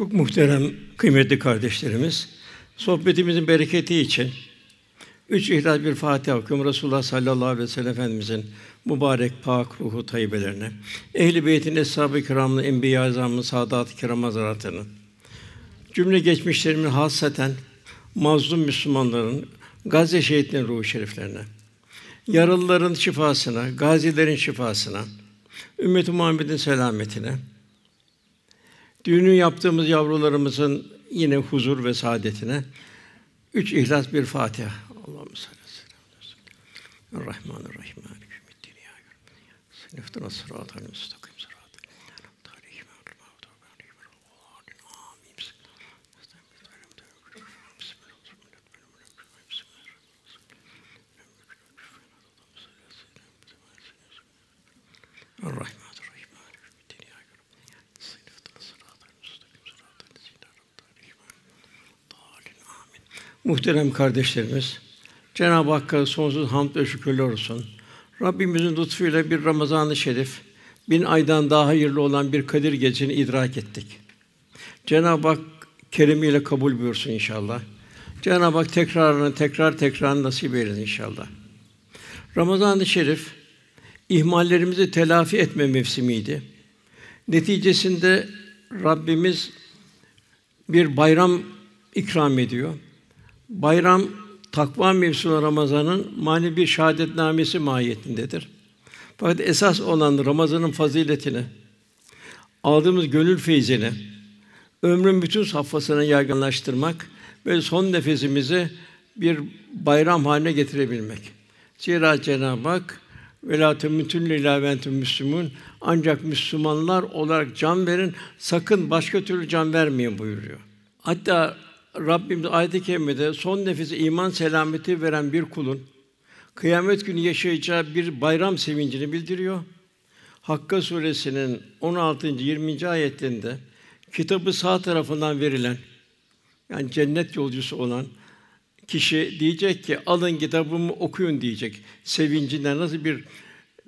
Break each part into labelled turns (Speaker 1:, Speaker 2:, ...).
Speaker 1: Çok muhterem, kıymetli kardeşlerimiz, sohbetimizin bereketi için üç ihlas bir Fatiha okuyorum. Resulullah sallallahu aleyhi ve sellem Efendimizin mübarek pak ruhu tayyibelerine, ehl-i beytin eshab-ı kiramın, enbiya-i azamın, saadat-ı kiram hazretlerinin, cümle geçmişlerimin hasseten mazlum Müslümanların, Gazze şehitlerinin ruhu şeriflerine, yaralıların şifasına, gazilerin şifasına, ümmet-i Muhammed'in selametine, Düğünü yaptığımız yavrularımızın yine huzur ve saadetine üç ihlas bir Fatiha. Allahümme salli aleyhi ve sellem. Rahman Rahim. Sınıftına sırat halim müstakim sırat. Rahim. Muhterem kardeşlerimiz, Cenab-ı Hakk'a sonsuz hamd ve şükürler olsun. Rabbimizin lütfuyla bir Ramazan-ı Şerif, bin aydan daha hayırlı olan bir Kadir Gecesi'ni idrak ettik. Cenab-ı Hak keremiyle kabul buyursun inşallah. Cenab-ı Hak tekrarını tekrar tekrar nasip eylesin inşallah. Ramazan-ı Şerif ihmallerimizi telafi etme mevsimiydi. Neticesinde Rabbimiz bir bayram ikram ediyor. Bayram takva mevsimi Ramazan'ın manevi şahadetnamesi mahiyetindedir. Fakat esas olan Ramazan'ın faziletini, aldığımız gönül feyzini, ömrün bütün safhasına yaygınlaştırmak ve son nefesimizi bir bayram haline getirebilmek. Zira Cenab-ı Hak velatü mütün ilaventum müslümun ancak Müslümanlar olarak can verin sakın başka türlü can vermeyin buyuruyor. Hatta Rabbimiz ayet-i kerimede son nefesi iman selameti veren bir kulun kıyamet günü yaşayacağı bir bayram sevincini bildiriyor. Hakka suresinin 16. 20. ayetinde kitabı sağ tarafından verilen yani cennet yolcusu olan kişi diyecek ki alın kitabımı okuyun diyecek. Sevincinden nasıl bir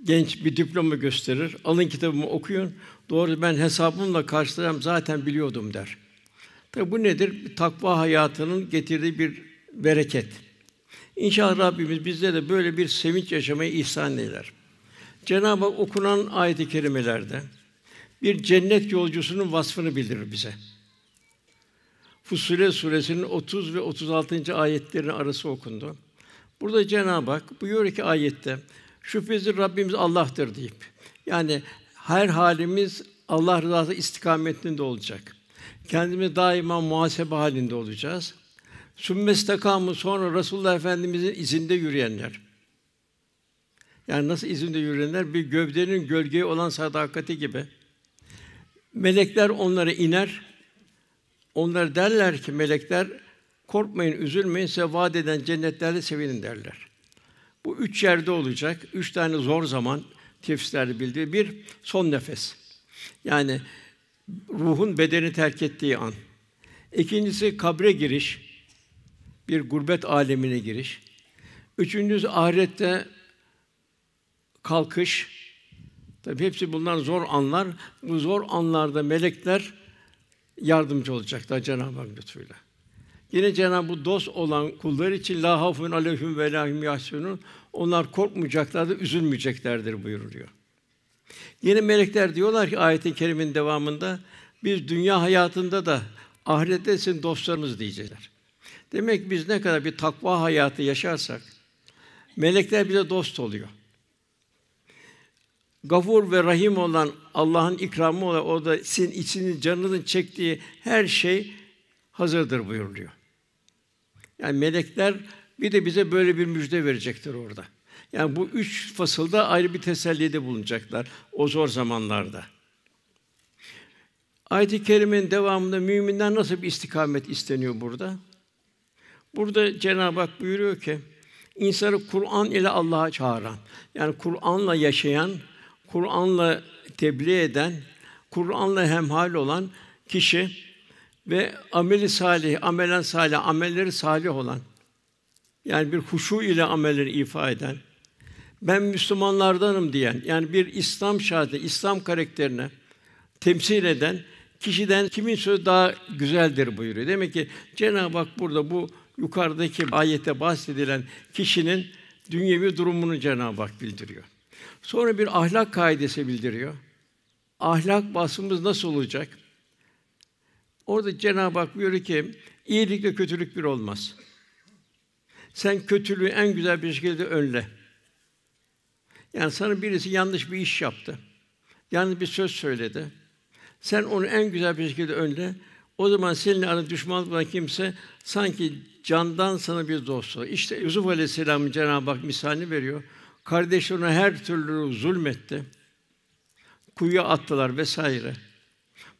Speaker 1: genç bir diploma gösterir. Alın kitabımı okuyun. Doğru ben hesabımla karşılayacağım zaten biliyordum der. Tabi bu nedir? Takva hayatının getirdiği bir bereket. İnşallah Rabbimiz bizde de böyle bir sevinç yaşamayı ihsan eder. Cenab-ı Hak okunan ayet-i kerimelerde bir cennet yolcusunun vasfını bildirir bize. Fussilet suresinin 30 ve 36. ayetlerinin arası okundu. Burada Cenab-ı Hak buyuruyor ki ayette şüphesiz Rabbimiz Allah'tır deyip yani her halimiz Allah rızası istikametinde olacak. Kendimiz daima muhasebe halinde olacağız. Sümmestakamu sonra Resulullah Efendimizin izinde yürüyenler. Yani nasıl izinde yürüyenler? Bir gövdenin gölgeye olan sadakati gibi. Melekler onlara iner. Onlar derler ki melekler korkmayın, üzülmeyin, size vaat eden cennetlerde sevinin derler. Bu üç yerde olacak. Üç tane zor zaman tefsirlerde bildiği bir son nefes. Yani ruhun bedeni terk ettiği an. İkincisi kabre giriş, bir gurbet alemine giriş. Üçüncüsü ahirette kalkış. Tabi hepsi bunlar zor anlar. Bu zor anlarda melekler yardımcı olacaklar Cenab-ı Hak lütfuyla. Yine Cenab-ı Hak, dost olan kullar için la hafun aleyhim ve lahim yasunun onlar korkmayacaklardır, üzülmeyeceklerdir buyuruluyor. Yeni melekler diyorlar ki ayetin kerimin devamında biz dünya hayatında da ahirette sizin dostlarınız diyecekler. Demek ki biz ne kadar bir takva hayatı yaşarsak melekler bize dost oluyor. Gafur ve Rahim olan Allah'ın ikramı olan o da sizin içinin canınızın çektiği her şey hazırdır buyuruluyor. Yani melekler bir de bize böyle bir müjde verecektir orada. Yani bu üç fasılda ayrı bir tesellide bulunacaklar o zor zamanlarda. Ayet-i kerim'in devamında müminler nasıl bir istikamet isteniyor burada? Burada Cenab-ı Hak buyuruyor ki insanı Kur'an ile Allah'a çağıran, yani Kur'anla yaşayan, Kur'anla tebliğ eden, Kur'anla hemhal olan kişi ve ameli salih, amelen salih, amelleri salih olan yani bir huşu ile amelleri ifa eden ben Müslümanlardanım diyen, yani bir İslam şahidi, İslam karakterine temsil eden kişiden kimin sözü daha güzeldir buyuruyor. Demek ki Cenab-ı Hak burada bu yukarıdaki ayette bahsedilen kişinin dünyevi durumunu Cenab-ı Hak bildiriyor. Sonra bir ahlak kaidesi bildiriyor. Ahlak basımız nasıl olacak? Orada Cenab-ı Hak buyuruyor ki iyilikle kötülük bir olmaz. Sen kötülüğü en güzel bir şekilde önle. Yani sana birisi yanlış bir iş yaptı. Yanlış bir söz söyledi. Sen onu en güzel bir şekilde önle. O zaman seninle arada düşmanlık olan kimse sanki candan sana bir dost olur. İşte Yusuf Aleyhisselam Cenab-ı Hak misalini veriyor. Kardeş ona her türlü zulmetti. Kuyuya attılar vesaire.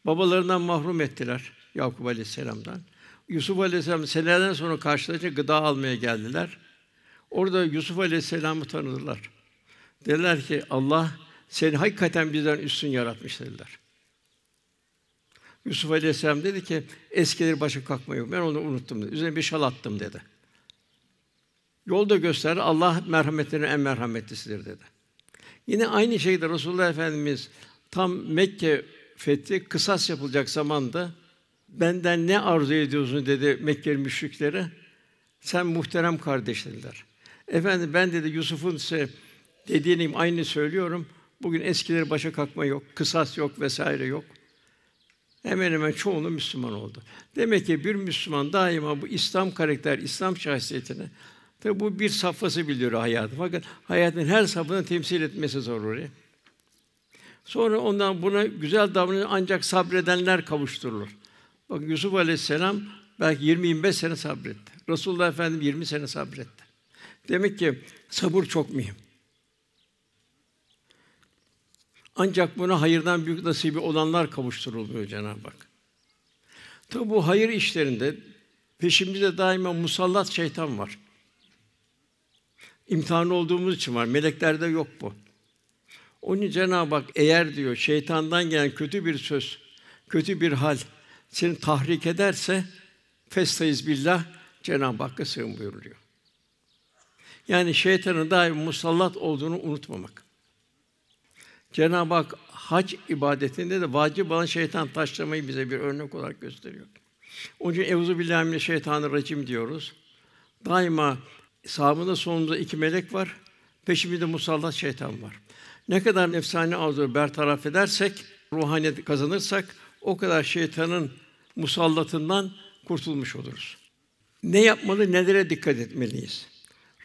Speaker 1: Babalarından mahrum ettiler Yakup Aleyhisselam'dan. Yusuf Aleyhisselam senelerden sonra karşılaşınca gıda almaya geldiler. Orada Yusuf Aleyhisselam'ı tanıdılar. Dediler ki Allah seni hakikaten bizden üstün yaratmış dediler. Yusuf Aleyhisselam dedi ki eskileri başa kalkmıyor Ben onu unuttum dedi. Üzerine bir şal attım dedi. Yolda da göster. Allah merhametlerinin en merhametlisidir dedi. Yine aynı şekilde Resulullah Efendimiz tam Mekke fethi kısas yapılacak zamanda benden ne arzu ediyorsun dedi Mekkeli müşriklere. Sen muhterem kardeş dediler. Efendim ben dedi Yusuf'un ise dediğim aynı söylüyorum. Bugün eskileri başa kalkma yok, kısas yok vesaire yok. Hemen hemen çoğunu Müslüman oldu. Demek ki bir Müslüman daima bu İslam karakter, İslam şahsiyetini Tabi bu bir safhası biliyor hayatı. Fakat hayatın her safhasını temsil etmesi zaruri. Sonra ondan buna güzel davranış ancak sabredenler kavuşturulur. Bak Yusuf Aleyhisselam belki 20-25 sene sabretti. Resulullah Efendimiz 20 sene sabretti. Demek ki sabır çok mühim. Ancak buna hayırdan büyük nasibi olanlar kavuşturuluyor Cenab-ı Hak. Tabi bu hayır işlerinde peşimizde daima musallat şeytan var. İmtihan olduğumuz için var. Meleklerde yok bu. Onun Cenab-ı Hak eğer diyor şeytandan gelen kötü bir söz, kötü bir hal seni tahrik ederse festayız billah Cenab-ı Hakk'a sığın buyuruluyor. Yani şeytanın daim musallat olduğunu unutmamak. Cenab-ı Hak hac ibadetinde de vacip olan şeytan taşlamayı bize bir örnek olarak gösteriyor. Onun için Evzu billahi racim diyoruz. Daima sağımızda solumuzda iki melek var. Peşimizde musallat şeytan var. Ne kadar nefsani arzuyu bertaraf edersek, ruhaniyet kazanırsak o kadar şeytanın musallatından kurtulmuş oluruz. Ne yapmalı, nelere dikkat etmeliyiz?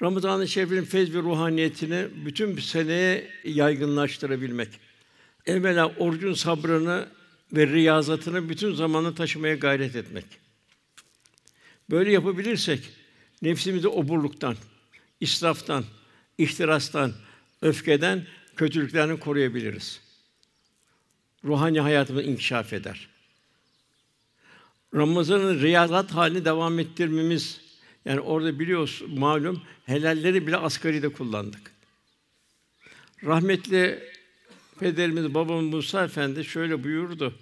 Speaker 1: Ramazan-ı Şerif'in feyz ve ruhaniyetini bütün bir seneye yaygınlaştırabilmek. Evvela orucun sabrını ve riyazatını bütün zamanı taşımaya gayret etmek. Böyle yapabilirsek nefsimizi oburluktan, israftan, ihtirastan, öfkeden, kötülüklerden koruyabiliriz. Ruhani hayatımız inkişaf eder. Ramazan'ın riyazat halini devam ettirmemiz yani orada biliyoruz malum helalleri bile asgari de kullandık. Rahmetli pederimiz babam Musa Efendi şöyle buyurdu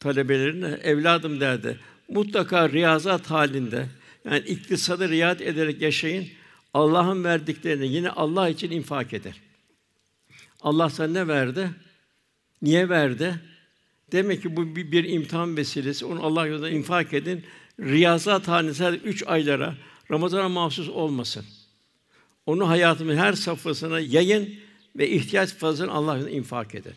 Speaker 1: talebelerine evladım derdi. Mutlaka riyazat halinde yani iktisadı riayet ederek yaşayın. Allah'ın verdiklerini yine Allah için infak eder. Allah sana ne verdi? Niye verdi? Demek ki bu bir, bir imtihan vesilesi. Onu Allah yolunda infak edin. Riyazat hanesel üç aylara Ramazan'a mahsus olmasın. Onu hayatımın her safhasına yayın ve ihtiyaç fazlasını Allah'ın infak edin.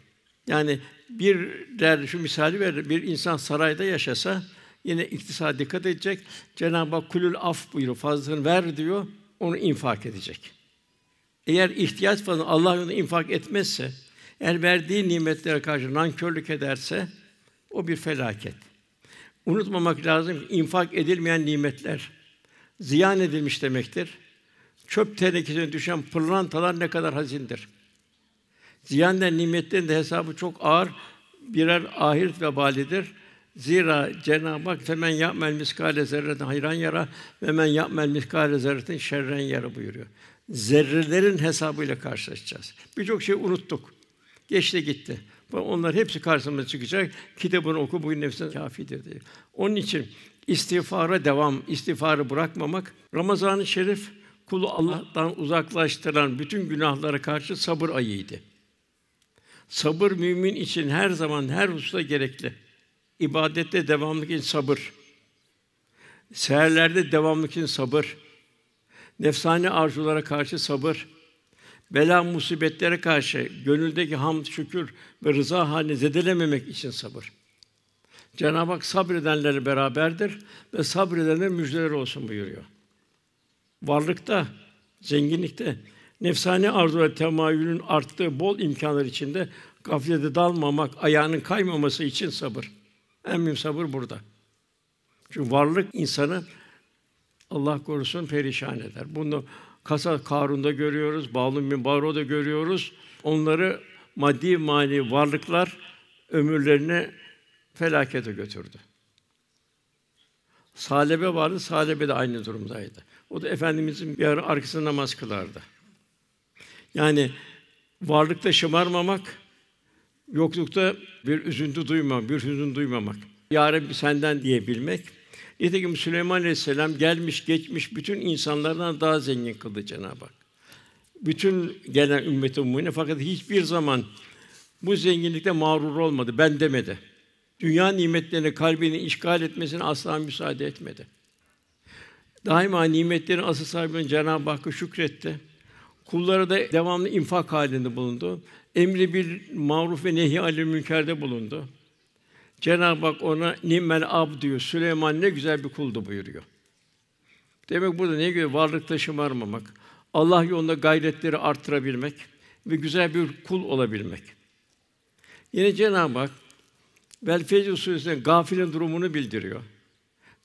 Speaker 1: Yani bir der şu misali verir. Bir insan sarayda yaşasa yine iktisada dikkat edecek. Cenab-ı Hak kulül af buyuruyor. Fazlasını ver diyor. Onu infak edecek. Eğer ihtiyaç falan Allah yolunda infak etmezse, eğer verdiği nimetlere karşı nankörlük ederse o bir felaket. Unutmamak lazım ki infak edilmeyen nimetler ziyan edilmiş demektir. Çöp tenekesine düşen pırlantalar ne kadar hazindir. Ziyan eden nimetlerin de hesabı çok ağır birer ahiret vebalidir. Zira Cenab-ı Hak femen yapmel miskale zerreten hayran yara ve men yapmel miskale zerreten şerren yara buyuruyor. Zerrelerin hesabıyla karşılaşacağız. Birçok şey unuttuk. Geçti gitti. Onlar hepsi karşımıza çıkacak. Kitabını oku bugün nefsine kafidir diyor. Onun için istiğfara devam, istiğfarı bırakmamak, Ramazan-ı Şerif kulu Allah'tan uzaklaştıran bütün günahlara karşı sabır ayıydı. Sabır mümin için her zaman her hususta gerekli. İbadette devamlı için sabır. Seherlerde devamlı için sabır. Nefsani arzulara karşı sabır. Bela musibetlere karşı gönüldeki hamd, şükür ve rıza haline zedelememek için sabır. Cenab-ı Hak sabredenleri beraberdir ve sabredenlere müjdeler olsun buyuruyor. Varlıkta, zenginlikte, nefsani arzu ve temayülün arttığı bol imkanlar içinde gaflete dalmamak, ayağının kaymaması için sabır. En mühim sabır burada. Çünkü varlık insanı Allah korusun perişan eder. Bunu Kasa Karun'da görüyoruz, bağlum bin Baro'da görüyoruz. Onları maddi mani varlıklar ömürlerine felakete götürdü. Salebe vardı, Salebe de aynı durumdaydı. O da Efendimiz'in bir ara arkasında namaz kılardı. Yani varlıkta şımarmamak, yoklukta bir üzüntü duymamak, bir hüzün duymamak. Ya Rabbi senden diyebilmek. Nitekim Süleyman Aleyhisselam gelmiş geçmiş bütün insanlardan daha zengin kıldı Cenab-ı Hak. Bütün gelen ümmeti umumine fakat hiçbir zaman bu zenginlikte mağrur olmadı, ben demedi dünya nimetlerini kalbini işgal etmesine asla müsaade etmedi. Daima nimetlerin asıl sahibinin Cenab-ı Hakk'a şükretti. Kullara da devamlı infak halinde bulundu. Emri bir maruf ve nehi alil münkerde bulundu. Cenab-ı Hak ona nimel ab diyor. Süleyman ne güzel bir kuldu buyuruyor. Demek burada ne göre varlıkta şımarmamak, Allah yolunda gayretleri artırabilmek ve güzel bir kul olabilmek. Yine Cenab-ı Hak Vel Fecr suresinde gafilin durumunu bildiriyor.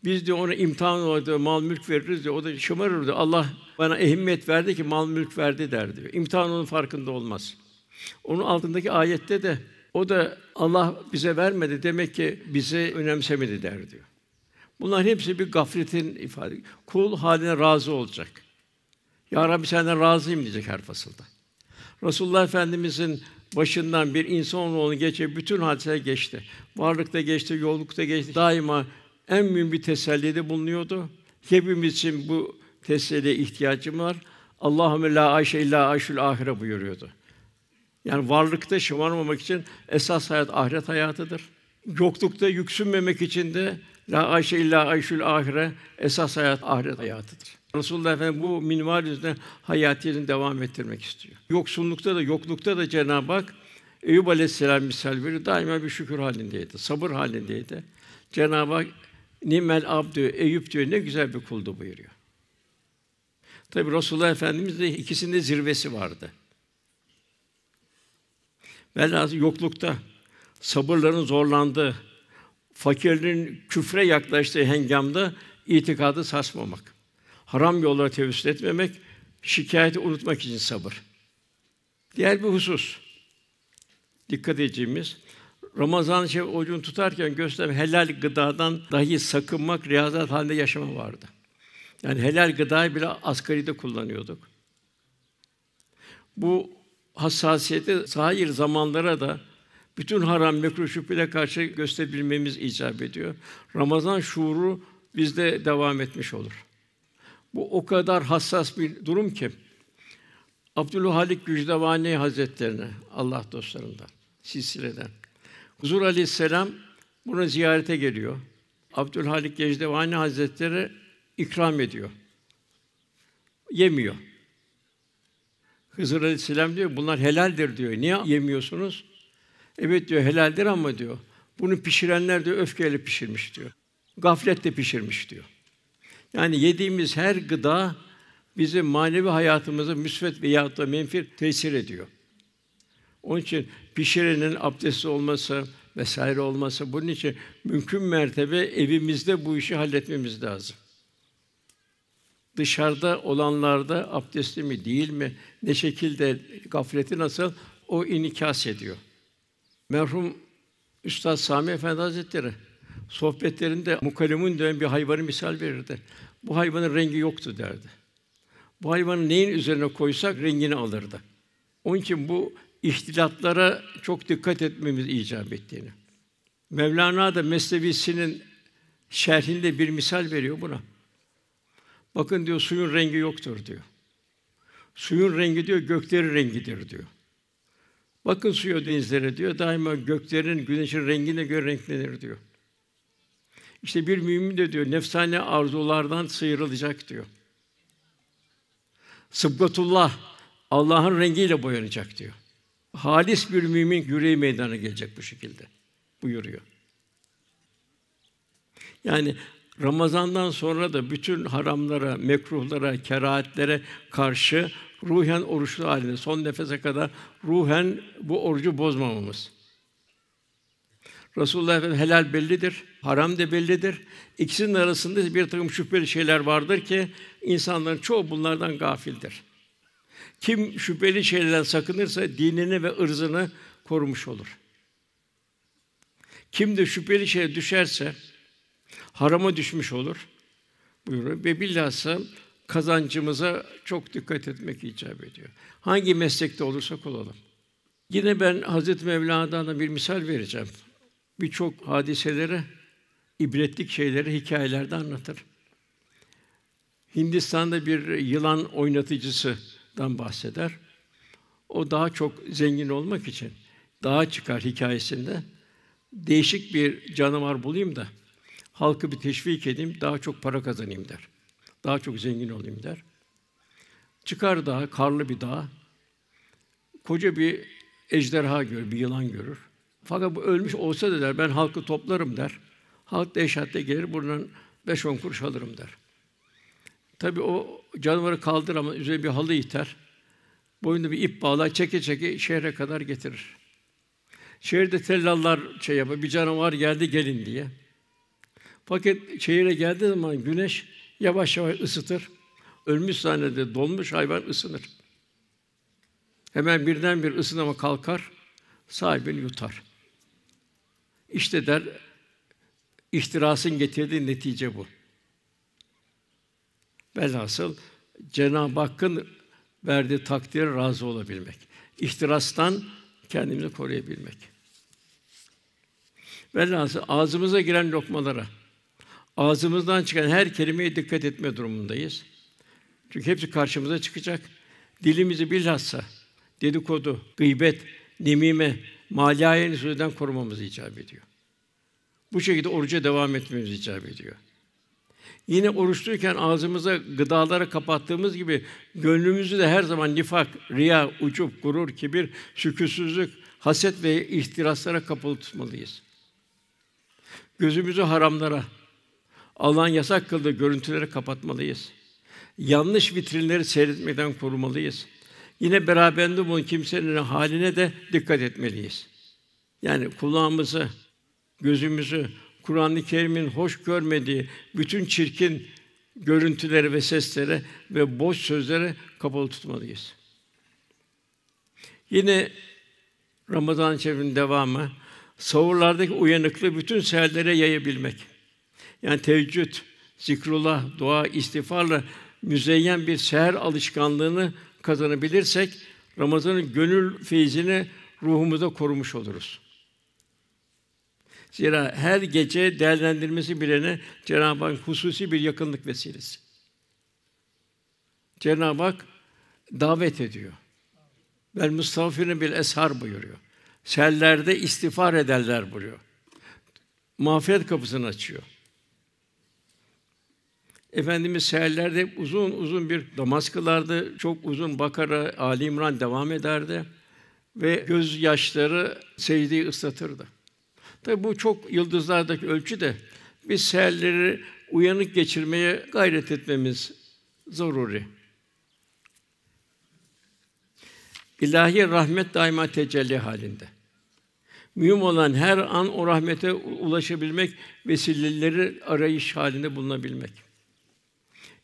Speaker 1: Biz de ona imtihan oldu, mal mülk veririz diyor. O da şımarır diyor. Allah bana ehemmiyet verdi ki mal mülk verdi der diyor. İmtihan onun farkında olmaz. Onun altındaki ayette de o da Allah bize vermedi demek ki bizi önemsemedi der diyor. Bunlar hepsi bir gafletin ifade. Kul haline razı olacak. Ya Rabbi senden razıyım diyecek her fasılda. Resulullah Efendimizin başından bir insan insanoğlunu geçe bütün hadiseler geçti. Varlıkta geçti, yollukta geçti. Daima en mühim bir tesellide bulunuyordu. Hepimiz için bu teselliye ihtiyacım var. Allahümme la aşe illa ayşul ahire buyuruyordu. Yani varlıkta şımarmamak için esas hayat ahiret hayatıdır. Yoklukta yüksünmemek için de la aşe illa ayşul ahire esas hayat ahiret hayatıdır. Resulullah Efendimiz bu minval üzerine hayatını devam ettirmek istiyor. Yoksullukta da, yoklukta da Cenab-ı Hak Eyüp Aleyhisselam misal verir. Daima bir şükür halindeydi, sabır halindeydi. Cenab-ı Hak nimel ab diyor, Eyüp diyor ne güzel bir kuldu buyuruyor. Tabi Resulullah Efendimiz de ikisinde zirvesi vardı. Velhâsıl yoklukta sabırların zorlandığı, fakirlerin küfre yaklaştığı hengamda itikadı sarsmamak haram yollara tevessül etmemek, şikayeti unutmak için sabır. Diğer bir husus, dikkat edeceğimiz, Ramazan-ı Şerif orucunu tutarken gösteren helal gıdadan dahi sakınmak, riyazat halinde yaşama vardı. Yani helal gıdayı bile asgaride kullanıyorduk. Bu hassasiyeti sahir zamanlara da bütün haram, mekruh, şüphele karşı gösterebilmemiz icap ediyor. Ramazan şuuru bizde devam etmiş olur. Bu o kadar hassas bir durum ki Abdülhalik Gücdevani Hazretlerine Allah dostlarından silsileden Huzur Aleyhisselam bunu ziyarete geliyor. Abdülhalik Gecdevani Hazretleri ikram ediyor. Yemiyor. Hızır Aleyhisselam diyor, bunlar helaldir diyor. Niye yemiyorsunuz? Evet diyor, helaldir ama diyor. Bunu pişirenler diyor öfkeyle pişirmiş diyor. Gafletle pişirmiş diyor. Yani yediğimiz her gıda bizi manevi hayatımızı müsbet veya da menfi tesir ediyor. Onun için pişirenin abdestli olması vesaire olması bunun için mümkün mertebe evimizde bu işi halletmemiz lazım. Dışarıda olanlarda abdestli mi değil mi, ne şekilde gafleti nasıl o inikas ediyor. Merhum Üstad Sami Efendi Hazretleri sohbetlerinde mukalemun dönen bir hayvanı misal verirdi. Bu hayvanın rengi yoktu derdi. Bu hayvanı neyin üzerine koysak rengini alırdı. Onun için bu ihtilatlara çok dikkat etmemiz icap ettiğini. Mevlana da Mesnevisinin şerhinde bir misal veriyor buna. Bakın diyor suyun rengi yoktur diyor. Suyun rengi diyor göklerin rengidir diyor. Bakın suya denizlere diyor daima göklerin güneşin rengine göre renklenir diyor. İşte bir mümin de diyor nefsane arzulardan sıyrılacak diyor. Sıbgatullah Allah'ın rengiyle boyanacak diyor. Halis bir mümin yüreği meydana gelecek bu şekilde buyuruyor. Yani Ramazan'dan sonra da bütün haramlara, mekruhlara, kerahatlere karşı ruhen oruçlu halinde son nefese kadar ruhen bu orucu bozmamamız. Resulullah Efendimiz helal bellidir, haram de bellidir. İkisinin arasında bir takım şüpheli şeyler vardır ki insanların çoğu bunlardan gafildir. Kim şüpheli şeylerden sakınırsa dinini ve ırzını korumuş olur. Kim de şüpheli şeye düşerse harama düşmüş olur. Buyuruyor. Ve bilhassa kazancımıza çok dikkat etmek icap ediyor. Hangi meslekte olursak olalım. Yine ben Hazreti Mevla'dan da bir misal vereceğim. Birçok hadiselere ibretlik şeyleri hikayelerde anlatır. Hindistan'da bir yılan oynatıcısından bahseder. O daha çok zengin olmak için dağa çıkar hikayesinde. Değişik bir canavar bulayım da halkı bir teşvik edeyim, daha çok para kazanayım der. Daha çok zengin olayım der. Çıkar dağa, karlı bir dağa. Koca bir ejderha görür, bir yılan görür. Fakat bu ölmüş olsa da der, ben halkı toplarım der. Halk dehşetle gelir, buradan beş on kuruş alırım der. Tabi o canavarı kaldır ama üzerine bir halı iter. Boynuna bir ip bağlar, çeke çeke şehre kadar getirir. Şehirde tellallar şey yapar, bir canavar geldi gelin diye. Fakat şehire geldiği zaman güneş yavaş yavaş ısıtır. Ölmüş zannede donmuş hayvan ısınır. Hemen birden bir ısınama kalkar, sahibini yutar. İşte der, ihtirasın getirdiği netice bu. Velhasıl Cenab-ı Hakk'ın verdiği takdire razı olabilmek, ihtirastan kendimizi koruyabilmek. Velhasıl ağzımıza giren lokmalara, ağzımızdan çıkan her kelimeye dikkat etme durumundayız. Çünkü hepsi karşımıza çıkacak. Dilimizi bilhassa dedikodu, gıybet, nemime, malayeni sözden korumamızı icap ediyor. Bu şekilde oruca devam etmemiz icap ediyor. Yine oruçluyken ağzımıza gıdaları kapattığımız gibi gönlümüzü de her zaman nifak, riya, uçup, gurur, kibir, şükürsüzlük, haset ve ihtiraslara kapalı tutmalıyız. Gözümüzü haramlara, Allah'ın yasak kıldığı görüntülere kapatmalıyız. Yanlış vitrinleri seyretmeden korumalıyız. Yine beraberinde bunun kimsenin haline de dikkat etmeliyiz. Yani kulağımızı, gözümüzü Kur'an-ı Kerim'in hoş görmediği bütün çirkin görüntülere ve seslere ve boş sözlere kapalı tutmalıyız. Yine Ramazan-ı Şerif'in devamı sahurlardaki uyanıklığı bütün seherlere yayabilmek. Yani tevcüt, zikrullah, dua, istiğfarla müzeyyen bir seher alışkanlığını kazanabilirsek Ramazan'ın gönül feyzini ruhumuza korumuş oluruz. Zira her gece değerlendirmesi bilene Cenab-ı Hak hususi bir yakınlık vesilesi. Cenab-ı Hak davet ediyor. Ben müstafirine bil eshar buyuruyor. Sellerde istiğfar ederler buyuruyor. Mağfiret kapısını açıyor. Efendimiz seherlerde uzun uzun bir namaz kılardı. Çok uzun Bakara, Ali İmran devam ederdi ve göz yaşları secdeyi ıslatırdı. Tabi bu çok yıldızlardaki ölçü de biz seherleri uyanık geçirmeye gayret etmemiz zaruri. İlahi rahmet daima tecelli halinde. Mühim olan her an o rahmete ulaşabilmek, vesileleri arayış halinde bulunabilmek.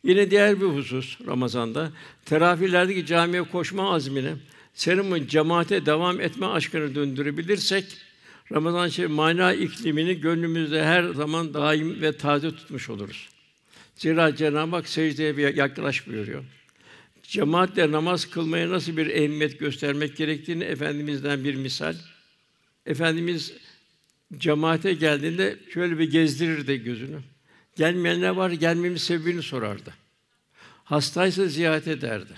Speaker 1: Yine diğer bir husus Ramazan'da teravihlerdeki camiye koşma azmini, serımın cemaate devam etme aşkını döndürebilirsek Ramazan-ı Şerif mana iklimini gönlümüzde her zaman daim ve taze tutmuş oluruz. Zira Cenab-ı Hak secdeye bir yaklaş buyuruyor. Cemaatle namaz kılmaya nasıl bir ehemmiyet göstermek gerektiğini efendimizden bir misal. Efendimiz cemaate geldiğinde şöyle bir gezdirirdi gözünü. Gelmeyenler var, gelmemin sebebini sorardı. Hastaysa ziyaret ederdi.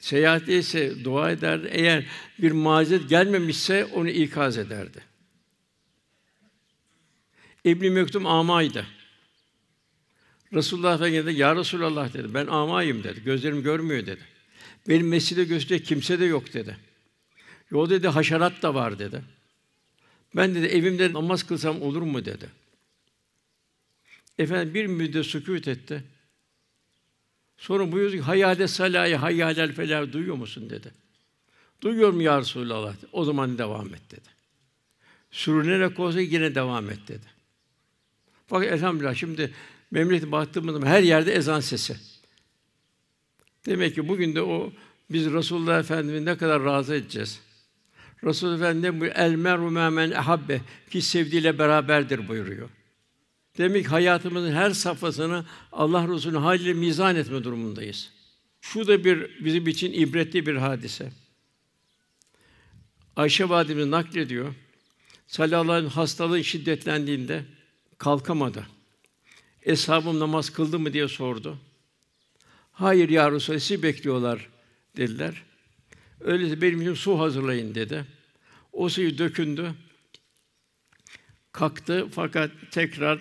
Speaker 1: Seyahatte ise dua ederdi. Eğer bir mazeret gelmemişse onu ikaz ederdi. İbn Mektum amaydı. Resulullah Efendimiz dedi, "Ya Resulallah" dedi. "Ben amayım." dedi. "Gözlerim görmüyor." dedi. "Benim mescide gösterecek kimse de yok." dedi. "Yol" dedi, "haşerat da var." dedi. "Ben" dedi, "evimde namaz kılsam olur mu?" dedi. Efendim bir müddet sükût etti. Sonra buyurdu ki, "Hayâde salâi, hayâlel felâh" duyuyor musun? dedi. Duyuyorum ya Resulallah. Dedi. O zaman devam et dedi. Sürünerek olsa yine devam et dedi. Bak elhamdülillah şimdi memleket baktığımız zaman her yerde ezan sesi. Demek ki bugün de o biz Resulullah Efendimizi ne kadar razı edeceğiz? Resul Efendimiz bu el meru memen ahabbe ki sevdiğiyle beraberdir buyuruyor. Demek ki hayatımızın her safhasını Allah Resulü'nün haliyle mizan etme durumundayız. Şu da bir bizim için ibretli bir hadise. Ayşe validemiz naklediyor. Sallallahu aleyhi hastalığın şiddetlendiğinde kalkamadı. Eshabım namaz kıldı mı diye sordu. Hayır ya Resulallah, sizi bekliyorlar dediler. Öyleyse benim için su hazırlayın dedi. O suyu dökündü. Kalktı fakat tekrar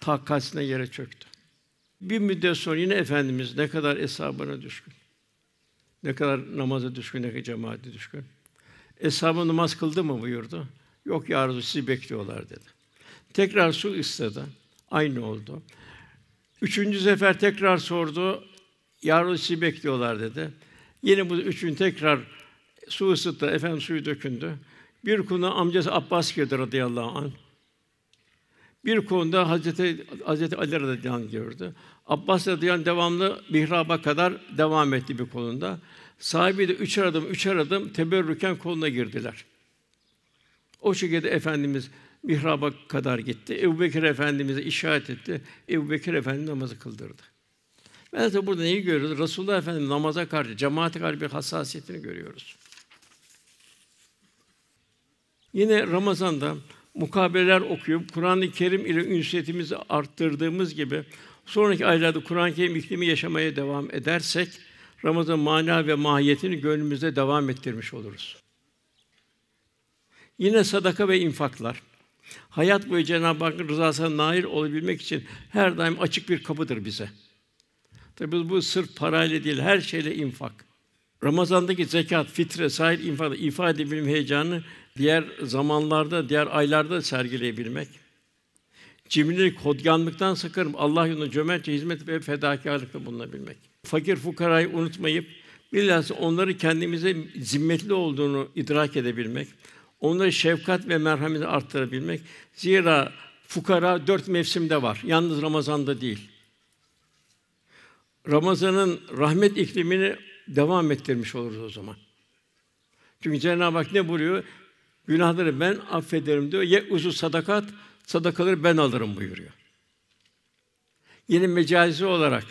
Speaker 1: takasına yere çöktü. Bir müddet sonra yine Efendimiz ne kadar hesabına düşkün, ne kadar namaza düşkün, ne kadar cemaate düşkün. Eshabı namaz kıldı mı buyurdu. Yok ya Resulallah, sizi bekliyorlar dedi. Tekrar su istedi. Aynı oldu. Üçüncü sefer tekrar sordu. Yarısı bekliyorlar dedi. Yine bu üçün tekrar su ısıttı. Efendim suyu dökündü. Bir konuda amcası Abbas girdi radıyallahu an. Bir konuda Hazreti, Hazreti Ali radıyallahu anh gördü. Abbas radıyallahu anh devamlı mihraba kadar devam etti bir konuda. Sahibi de üç aradım, üç aradım teberrüken koluna girdiler. O şekilde Efendimiz mihraba kadar gitti. Ebu Bekir Efendimiz'e işaret etti. Ebu Bekir Efendi namazı kıldırdı. Ben de burada neyi görüyoruz? Resulullah Efendimiz namaza karşı, cemaate karşı bir hassasiyetini görüyoruz. Yine Ramazan'da mukabeleler okuyup Kur'an-ı Kerim ile ünsiyetimizi arttırdığımız gibi sonraki aylarda Kur'an-ı Kerim iklimi yaşamaya devam edersek Ramazan mana ve mahiyetini gönlümüzde devam ettirmiş oluruz. Yine sadaka ve infaklar. Hayat boyu Cenab-ı Hakk'ın rızasına nail olabilmek için her daim açık bir kapıdır bize. Tabi bu sırf parayla değil, her şeyle infak. Ramazan'daki zekat, fitre, sahil infak, ifade edebilme heyecanı diğer zamanlarda, diğer aylarda sergileyebilmek. Cimrilik, hodyanlıktan sakınıp Allah yolunda cömertçe hizmet ve fedakarlıkta bulunabilmek. Fakir fukarayı unutmayıp bilhassa onları kendimize zimmetli olduğunu idrak edebilmek. Onları şefkat ve merhameti arttırabilmek. Zira fukara dört mevsimde var. Yalnız Ramazan'da değil. Ramazan'ın rahmet iklimini devam ettirmiş oluruz o zaman. Çünkü Cenab-ı Hak ne buyuruyor? Günahları ben affederim diyor. Ye uzu sadakat, sadakaları ben alırım buyuruyor. Yine mecazi olarak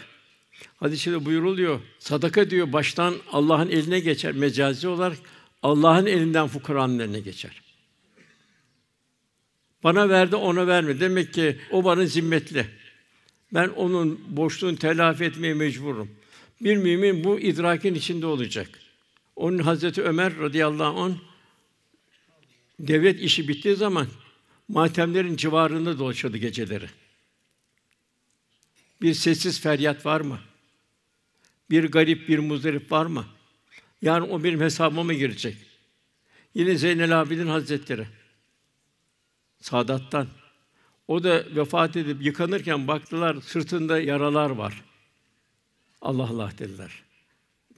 Speaker 1: hadis-i buyuruluyor. Sadaka diyor baştan Allah'ın eline geçer mecazi olarak Allah'ın elinden fukaranın eline geçer. Bana verdi, ona verme. Demek ki o bana zimmetli. Ben onun boşluğunu telafi etmeye mecburum. Bir mümin bu idrakin içinde olacak. Onun Hazreti Ömer radıyallahu anh devlet işi bittiği zaman matemlerin civarında dolaşırdı geceleri. Bir sessiz feryat var mı? Bir garip, bir muzdarip var mı? Yarın o benim hesabıma mı girecek? Yine Zeynel Abidin Hazretleri. Sadat'tan. O da vefat edip yıkanırken baktılar sırtında yaralar var. Allah Allah dediler.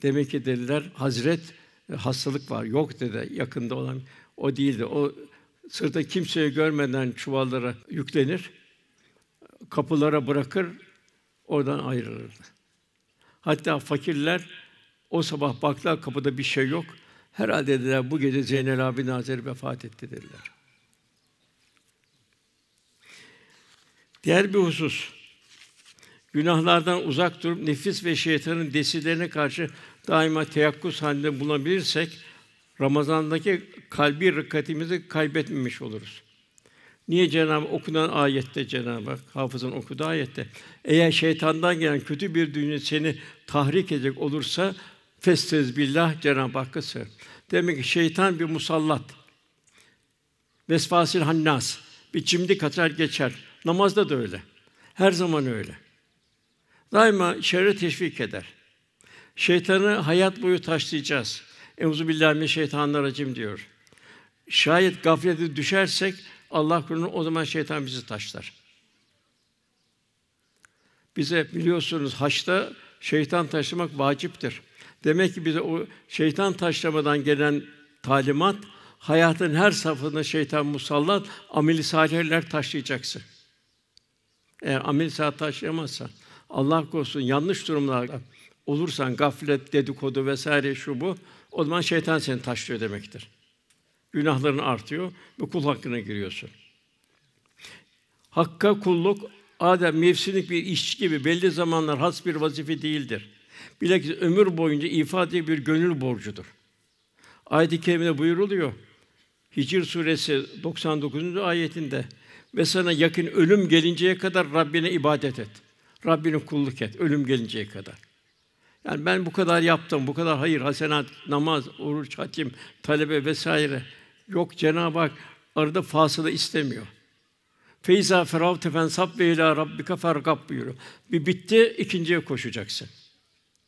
Speaker 1: Demek ki dediler Hazret e, hastalık var. Yok dedi yakında olan o değildi. O sırta kimseyi görmeden çuvallara yüklenir. Kapılara bırakır oradan ayrılırdı. Hatta fakirler o sabah baklar kapıda bir şey yok. Herhalde dediler bu gece Zeynel abi Nazer vefat etti dediler. Diğer bir husus. Günahlardan uzak durup nefis ve şeytanın desilerine karşı daima teyakkuz halinde bulunabilirsek Ramazan'daki kalbi rıkkatimizi kaybetmemiş oluruz. Niye Cenab-ı okunan ayette Cenab-ı Hak hafızın okuduğu ayette eğer şeytandan gelen kötü bir dünya seni tahrik edecek olursa Festez billah Cenab-ı Hakk'ı sev. Demek ki şeytan bir musallat. Vesvasil hannas. Bir çimdik atar geçer. Namazda da öyle. Her zaman öyle. Daima şerre teşvik eder. Şeytanı hayat boyu taşlayacağız. Euzu billahi mineşşeytanirracim diyor. Şayet gaflete düşersek Allah korusun o zaman şeytan bizi taşlar. Bize biliyorsunuz haçta şeytan taşımak vaciptir. Demek ki bize o şeytan taşlamadan gelen talimat hayatın her safhasında şeytan musallat ameli salihler taşlayacaksın. Eğer amel saat taşıyamazsan, Allah korusun yanlış durumlarda olursan gaflet, dedikodu vesaire şu bu, o zaman şeytan seni taşlıyor demektir. Günahların artıyor ve kul hakkına giriyorsun. Hakka kulluk adem mevsimlik bir iş gibi belli zamanlar has bir vazife değildir. Bilakis ömür boyunca ifade bir gönül borcudur. Ayet-i kerimede buyuruluyor. Hicr suresi 99. ayetinde ve sana yakın ölüm gelinceye kadar Rabbine ibadet et. Rabbine kulluk et ölüm gelinceye kadar. Yani ben bu kadar yaptım, bu kadar hayır, hasenat, namaz, oruç, hatim, talebe vesaire. Yok Cenab-ı Hak arada fasıla istemiyor. Feyza feravte fensab ve ila rabbika fergab buyuruyor. Bir bitti, ikinciye koşacaksın.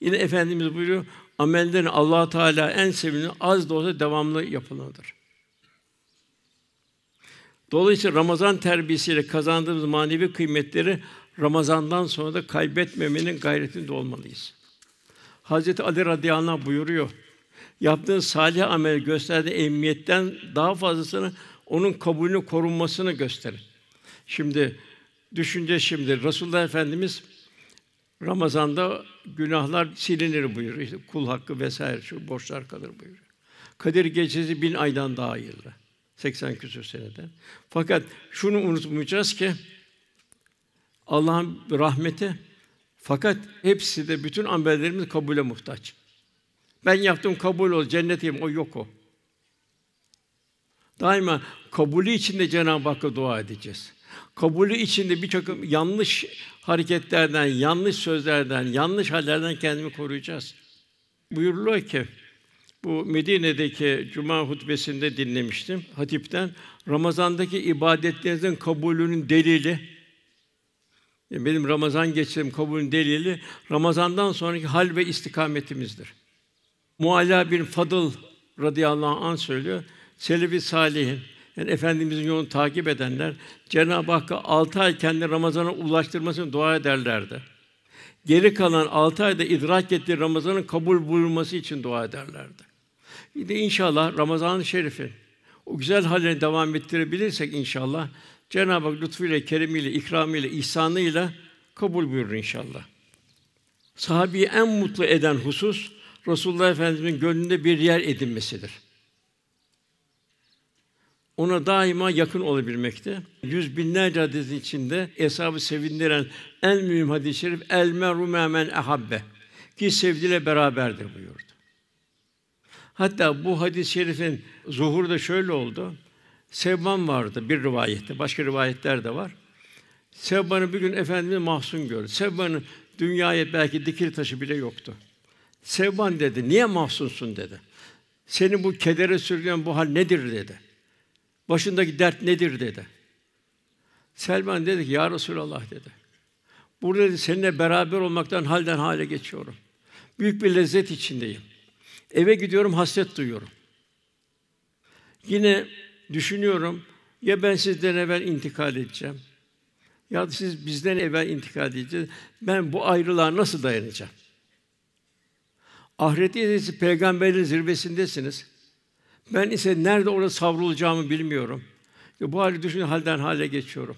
Speaker 1: Yine Efendimiz buyuruyor, amellerin allah Teala en sevini az da olsa devamlı yapılanıdır. Dolayısıyla Ramazan terbiyesiyle kazandığımız manevi kıymetleri Ramazan'dan sonra da kaybetmemenin gayretinde olmalıyız. Hazreti Ali radıyallahu anh buyuruyor. Yaptığın salih amel gösterdiği emniyetten daha fazlasını onun kabulünü korunmasını gösterir. Şimdi düşünce şimdi Resulullah Efendimiz Ramazan'da günahlar silinir buyuruyor. İşte kul hakkı vesaire şu borçlar kalır buyuruyor. Kadir Gecesi bin aydan daha hayırlı. 80 küsur senede. Fakat şunu unutmayacağız ki Allah'ın rahmeti fakat hepsi de bütün amellerimiz kabule muhtaç. Ben yaptım kabul ol, cennetim O yok o. Daima kabulü içinde Cenab-ı Hakk'a dua edeceğiz kabulü içinde birçok yanlış hareketlerden, yanlış sözlerden, yanlış hallerden kendimi koruyacağız. Buyuruluyor ki bu Medine'deki cuma hutbesinde dinlemiştim hatipten. Ramazandaki ibadetlerinizin kabulünün delili e, benim Ramazan geçirdim kabulün delili Ramazandan sonraki hal ve istikametimizdir. Mualla bin Fadıl radıyallahu an söylüyor. Selefi salihin yani Efendimizin yolunu takip edenler Cenab-ı Hakk'a altı ay kendi Ramazan'a ulaştırmasını dua ederlerdi. Geri kalan altı ayda idrak ettiği Ramazan'ın kabul bulunması için dua ederlerdi. Bir de inşallah Ramazan-ı Şerif'in o güzel haline devam ettirebilirsek inşallah Cenab-ı Hak lütfuyla, keremiyle, ikramıyla, ihsanıyla kabul buyurur inşallah. Sahabeyi en mutlu eden husus Resulullah Efendimizin gönlünde bir yer edinmesidir ona daima yakın olabilmekte. Yüz binlerce hadis içinde hesabı sevindiren en mühim hadis-i şerif el meru men ahabbe ki sevdiyle beraberdir buyurdu. Hatta bu hadis-i şerifin zuhuru da şöyle oldu. Sevban vardı bir rivayette, başka rivayetler de var. Sevban'ı bir gün Efendimiz mahzun gördü. Sevban'ın dünyaya belki dikil taşı bile yoktu. Sevban dedi, niye mahzunsun dedi. Seni bu kedere sürülen bu hal nedir dedi. Başındaki dert nedir dedi. Selman dedi ki, Ya Resulallah dedi. Burada dedi, seninle beraber olmaktan halden hale geçiyorum. Büyük bir lezzet içindeyim. Eve gidiyorum, hasret duyuyorum. Yine düşünüyorum, ya ben sizden evvel intikal edeceğim, ya siz bizden evvel intikal edeceğiz. Ben bu ayrılığa nasıl dayanacağım? Ahirette siz peygamberin zirvesindesiniz. Ben ise nerede orada savrulacağımı bilmiyorum. Bu hali düşün halden hale geçiyorum.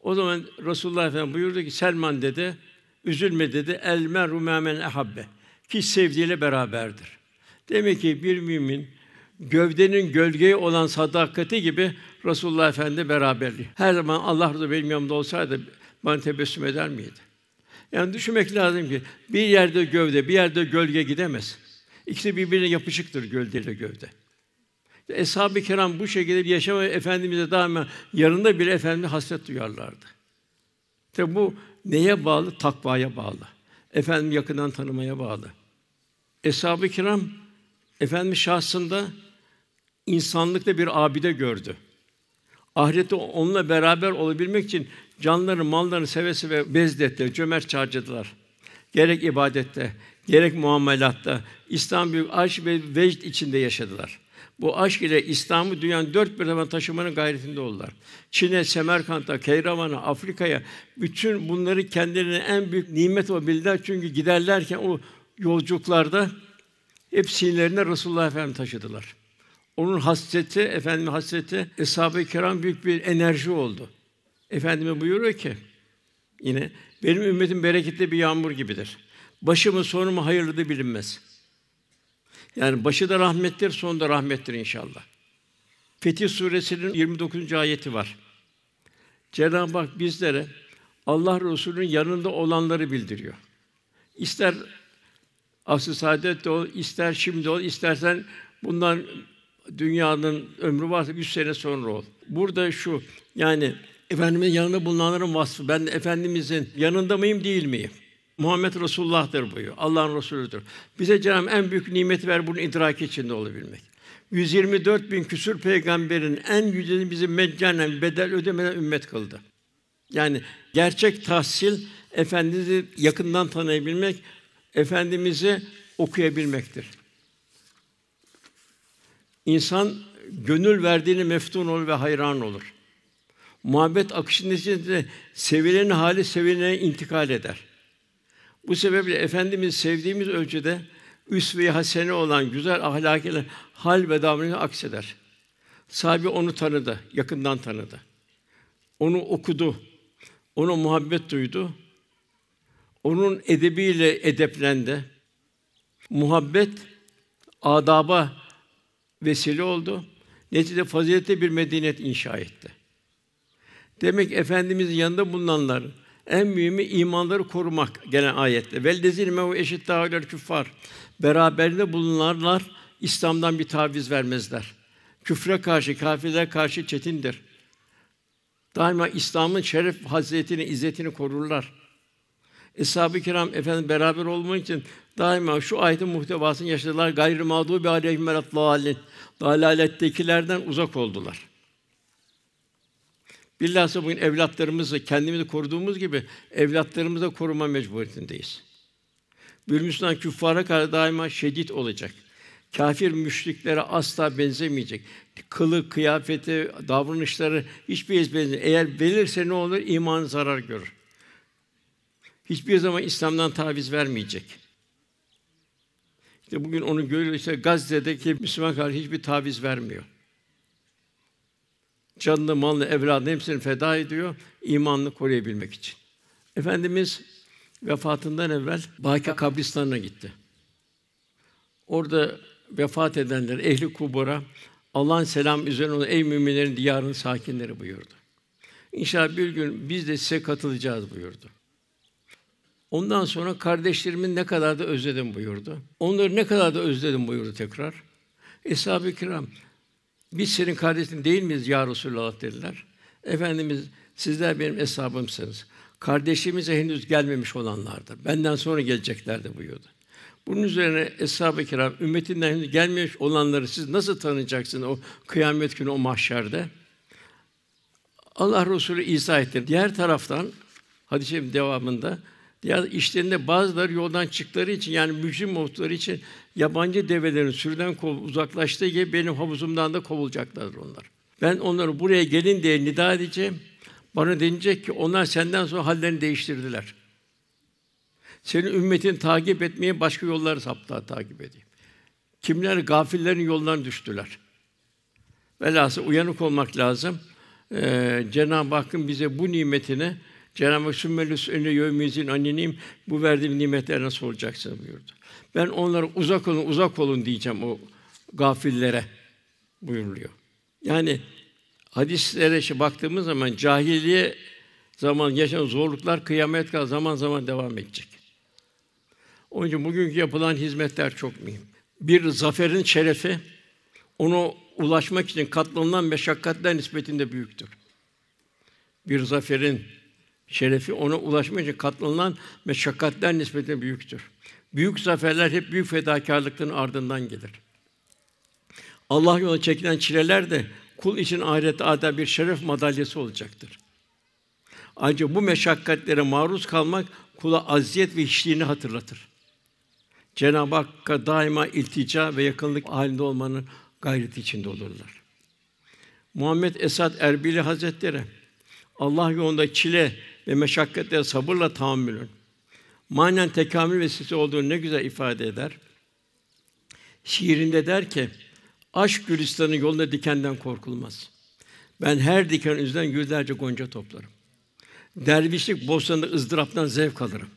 Speaker 1: O zaman Rasulullah Efendimiz buyurdu ki Selman dedi, üzülme dedi. El meru men ehabbe. Ki sevdiğiyle beraberdir. Demek ki bir mümin gövdenin gölgeyi olan sadakati gibi Rasulullah Efendi beraberliği. Her zaman Allah razı benim yanımda olsaydı bana tebessüm eder miydi? Yani düşünmek lazım ki bir yerde gövde, bir yerde gölge gidemez. İkisi birbirine yapışıktır gövdeyle gövde. Eshab-ı Kiram bu şekilde bir yaşama efendimize daima yanında bile efendi hasret duyarlardı. Tabi bu neye bağlı? Takvaya bağlı. Efendim yakından tanımaya bağlı. Eshab-ı Kiram efendim şahsında insanlıkta bir abide gördü. Ahirette onunla beraber olabilmek için canlarını, mallarını sevesi ve bezlettiler, cömert harcadılar. Gerek ibadette, gerek muamelatta İslam büyük aşk ve vecd içinde yaşadılar. Bu aşk ile İslam'ı dünyanın dört bir tarafına taşımanın gayretinde oldular. Çin'e, Semerkant'a, Keyravan'a, Afrika'ya bütün bunları kendilerine en büyük nimet olabildiler. Çünkü giderlerken o yolculuklarda hep sinirlerine Resulullah Efendimiz taşıdılar. Onun hasreti, efendim hasreti Eshab-ı Kiram büyük bir enerji oldu. Efendime buyuruyor ki yine benim ümmetim bereketli bir yağmur gibidir. Başı mı sonu mu hayırlıdır bilinmez. Yani başı da rahmettir, sonu da rahmettir inşallah. Fetih Suresi'nin 29. ayeti var. Cenab-ı Hak bizlere Allah Resulü'nün yanında olanları bildiriyor. İster asıl saadet de ol, ister şimdi ol, istersen bundan dünyanın ömrü varsa yüz sene sonra ol. Burada şu yani Efendimizin yanında bulunanların vasfı ben efendimizin yanında mıyım değil miyim? Muhammed Resulullah'tır buyuruyor. Allah'ın Resulüdür. Bize Cenab-ı en büyük nimet ver bunu idraki içinde olabilmek. 124 bin küsür peygamberin en yücesini bizi meccanen bedel ödemeden ümmet kıldı. Yani gerçek tahsil efendimizi yakından tanıyabilmek, efendimizi okuyabilmektir. İnsan gönül verdiğini meftun olur ve hayran olur. Muhabbet akışının içinde sevilenin hali sevilene intikal eder. Bu sebeple Efendimiz sevdiğimiz ölçüde üsve-i hasene olan güzel ahlakıyla hal ve davranışı akseder. Sahibi onu tanıdı, yakından tanıdı. Onu okudu, ona muhabbet duydu. Onun edebiyle edeplendi. Muhabbet adaba vesile oldu. Neticede faziletli bir medeniyet inşa etti. Demek ki efendimizin yanında bulunanların en mühimi imanları korumak gelen ayette. Vellezîne ve eşit dâhûlel küffar. Beraberinde bulunanlar İslam'dan bir taviz vermezler. Küfre karşı, kafirlere karşı çetindir. Daima İslam'ın şeref hazretini, izzetini korurlar. Eshab-ı kiram efendim beraber olmak için daima şu ayetin muhtevasını yaşadılar. Gayrı mağdubi aleyhim ve Dalallettekilerden uzak oldular. Bilhassa bugün evlatlarımızı kendimizi koruduğumuz gibi evlatlarımızı da koruma mecburiyetindeyiz. Bir Müslüman küffara karşı daima şiddet olacak. Kafir müşriklere asla benzemeyecek. Kılı, kıyafeti, davranışları hiçbir benzemeyecek. Eğer belirse ne olur? İman zarar görür. Hiçbir zaman İslam'dan taviz vermeyecek. İşte bugün onu görüyoruz. İşte Gazze'deki Müslüman kardeş hiçbir taviz vermiyor canını, malını, evladını hepsini feda ediyor imanını koruyabilmek için. Efendimiz vefatından evvel Bâke kabristanına gitti. Orada vefat edenler ehli kubura Allah'ın selam üzerine olan ey müminlerin diyarının sakinleri buyurdu. İnşallah bir gün biz de size katılacağız buyurdu. Ondan sonra kardeşlerimi ne kadar da özledim buyurdu. Onları ne kadar da özledim buyurdu tekrar. Eshab-ı kiram biz senin kardeşin değil miyiz ya Resulallah dediler. Efendimiz sizler benim hesabımsınız. Kardeşimize henüz gelmemiş olanlardır. Benden sonra geleceklerdi buyurdu. Bunun üzerine eshab-ı kiram ümmetinden henüz gelmemiş olanları siz nasıl tanıyacaksınız o kıyamet günü o mahşerde? Allah Resulü izah etti. Diğer taraftan hadis devamında ya işlerinde bazıları yoldan çıktıkları için yani mücrim oldukları için yabancı develerin sürüden kov uzaklaştığı gibi benim havuzumdan da kovulacaklardır onlar. Ben onları buraya gelin diye nida edeceğim. Bana denilecek ki onlar senden sonra hallerini değiştirdiler. Senin ümmetin takip etmeye başka yolları saptı takip edeyim. Kimler gafillerin yoldan düştüler. Velhasıl uyanık olmak lazım. Ee, Cenab-ı Hakk'ın bize bu nimetini Cenab-ı Hak sümmelüs önüne yövmizin annenim bu verdiğim nimetler nasıl olacaksa buyurdu. Ben onlara uzak olun uzak olun diyeceğim o gafillere buyuruluyor. Yani hadislere işte baktığımız zaman cahiliye zaman yaşanan zorluklar kıyamet kadar zaman zaman devam edecek. Onun için bugünkü yapılan hizmetler çok mühim. Bir zaferin şerefi onu ulaşmak için katlanılan meşakkatler nispetinde büyüktür. Bir zaferin şerefi ona ulaşmak için katlanılan meşakkatler nispetine büyüktür. Büyük zaferler hep büyük fedakarlıkların ardından gelir. Allah yoluna çekilen çileler de kul için ahirette adeta bir şeref madalyası olacaktır. Ancak bu meşakkatlere maruz kalmak kula aziyet ve hiçliğini hatırlatır. Cenab-ı Hakk'a daima iltica ve yakınlık halinde olmanın gayreti içinde olurlar. Muhammed Esad Erbili Hazretleri Allah yolunda çile ve meşakkatlere sabırla tahammülün manen tekamül vesilesi olduğunu ne güzel ifade eder. Şiirinde der ki: Aşk gülistanın yolunda dikenden korkulmaz. Ben her diken yüzden yüzlerce gonca toplarım. Dervişlik bostanında ızdıraptan zevk alırım.